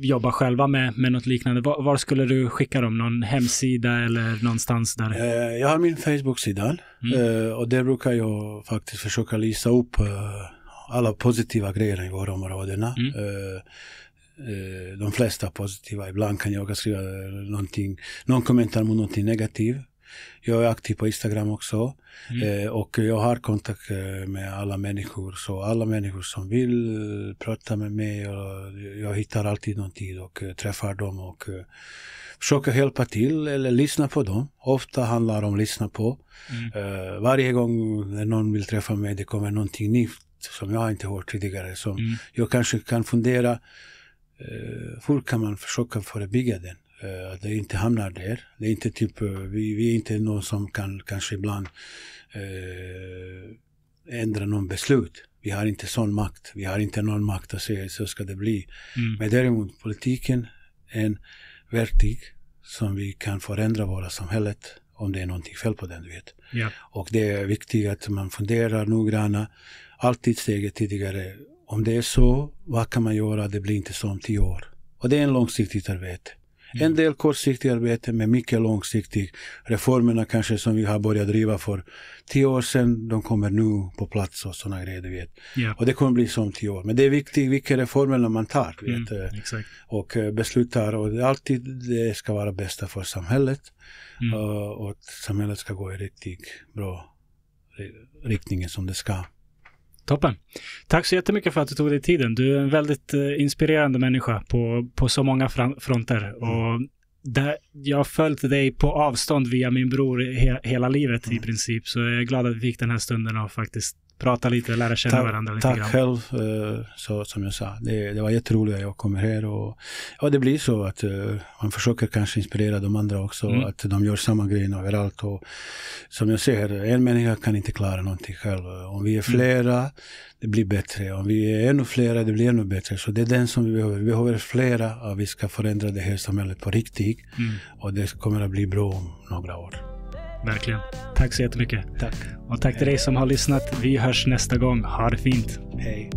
jobba själva med, med något liknande, var, var, skulle du skicka dem? Någon hemsida eller någonstans där? Eh, jag har min Facebook-sida mm. Eh, och där brukar jag faktiskt försöka lisa upp eh, alla positiva grejer i våra områdena. Mm. Eh, de flesta positiva. Ibland kan jag skriva någon kommentar mot någonting negativt. Jag är aktiv på Instagram också mm. eh, och jag har kontakt eh, med alla människor. Så alla människor som vill prata med mig, jag, jag hittar alltid någon tid och eh, träffar dem och eh, försöker hjälpa till eller lyssna på dem. Ofta handlar det om att lyssna på. Mm. Eh, varje gång någon vill träffa mig, det kommer någonting nytt som jag inte hört tidigare. Som mm. Jag kanske kan fundera eh, hur kan man försöka förebygga den? Eh, att det inte hamnar där. Det är inte typ, eh, vi, vi är inte någon som kan kanske ibland eh, ändra någon beslut. Vi har inte sån makt. Vi har inte någon makt att säga så ska det bli. Mm. Men däremot politiken är en verktyg som vi kan förändra våra samhället om det är någonting fel på den. Du vet. Ja. Och det är viktigt att man funderar noggranna. Alltid steget tidigare. Om det är så, vad kan man göra? Det blir inte så om tio år. Och det är en långsiktigt arbete. Mm. En del kortsiktigt arbete med mycket långsiktigt. Reformerna kanske som vi har börjat driva för tio år sedan, de kommer nu på plats och sådana grejer. Vet. Yeah. Och det kommer bli som tio år. Men det är viktigt vilka reformer man tar vet, mm, eh, och eh, beslutar. Och alltid det ska vara bästa för samhället mm. och att samhället ska gå i riktigt bra riktningen som det ska. Toppen. Tack så jättemycket för att du tog dig tiden. Du är en väldigt eh, inspirerande människa på, på så många fronter. Mm. Och där jag har följt dig på avstånd via min bror he hela livet mm. i princip. Så jag är glad att vi fick den här stunden och faktiskt prata lite, lära känna tack, varandra lite tack grann. Tack själv, eh, så, som jag sa. Det, det var jätteroligt att jag kommer här. Och, ja, det blir så att eh, man försöker kanske inspirera de andra också, mm. att de gör samma grejer överallt. Och, som jag säger, en människa kan inte klara någonting själv. Om vi är mm. flera, mm. det blir bättre. Om vi är ännu flera, det blir ännu bättre. Så det är den som vi behöver. Vi behöver flera, och vi ska förändra det här samhället på riktigt. Mm. Och det kommer att bli bra om några år. Verkligen. Tack så jättemycket. Tack. Och tack till dig som har lyssnat. Vi hörs nästa gång. Ha det fint. Hej.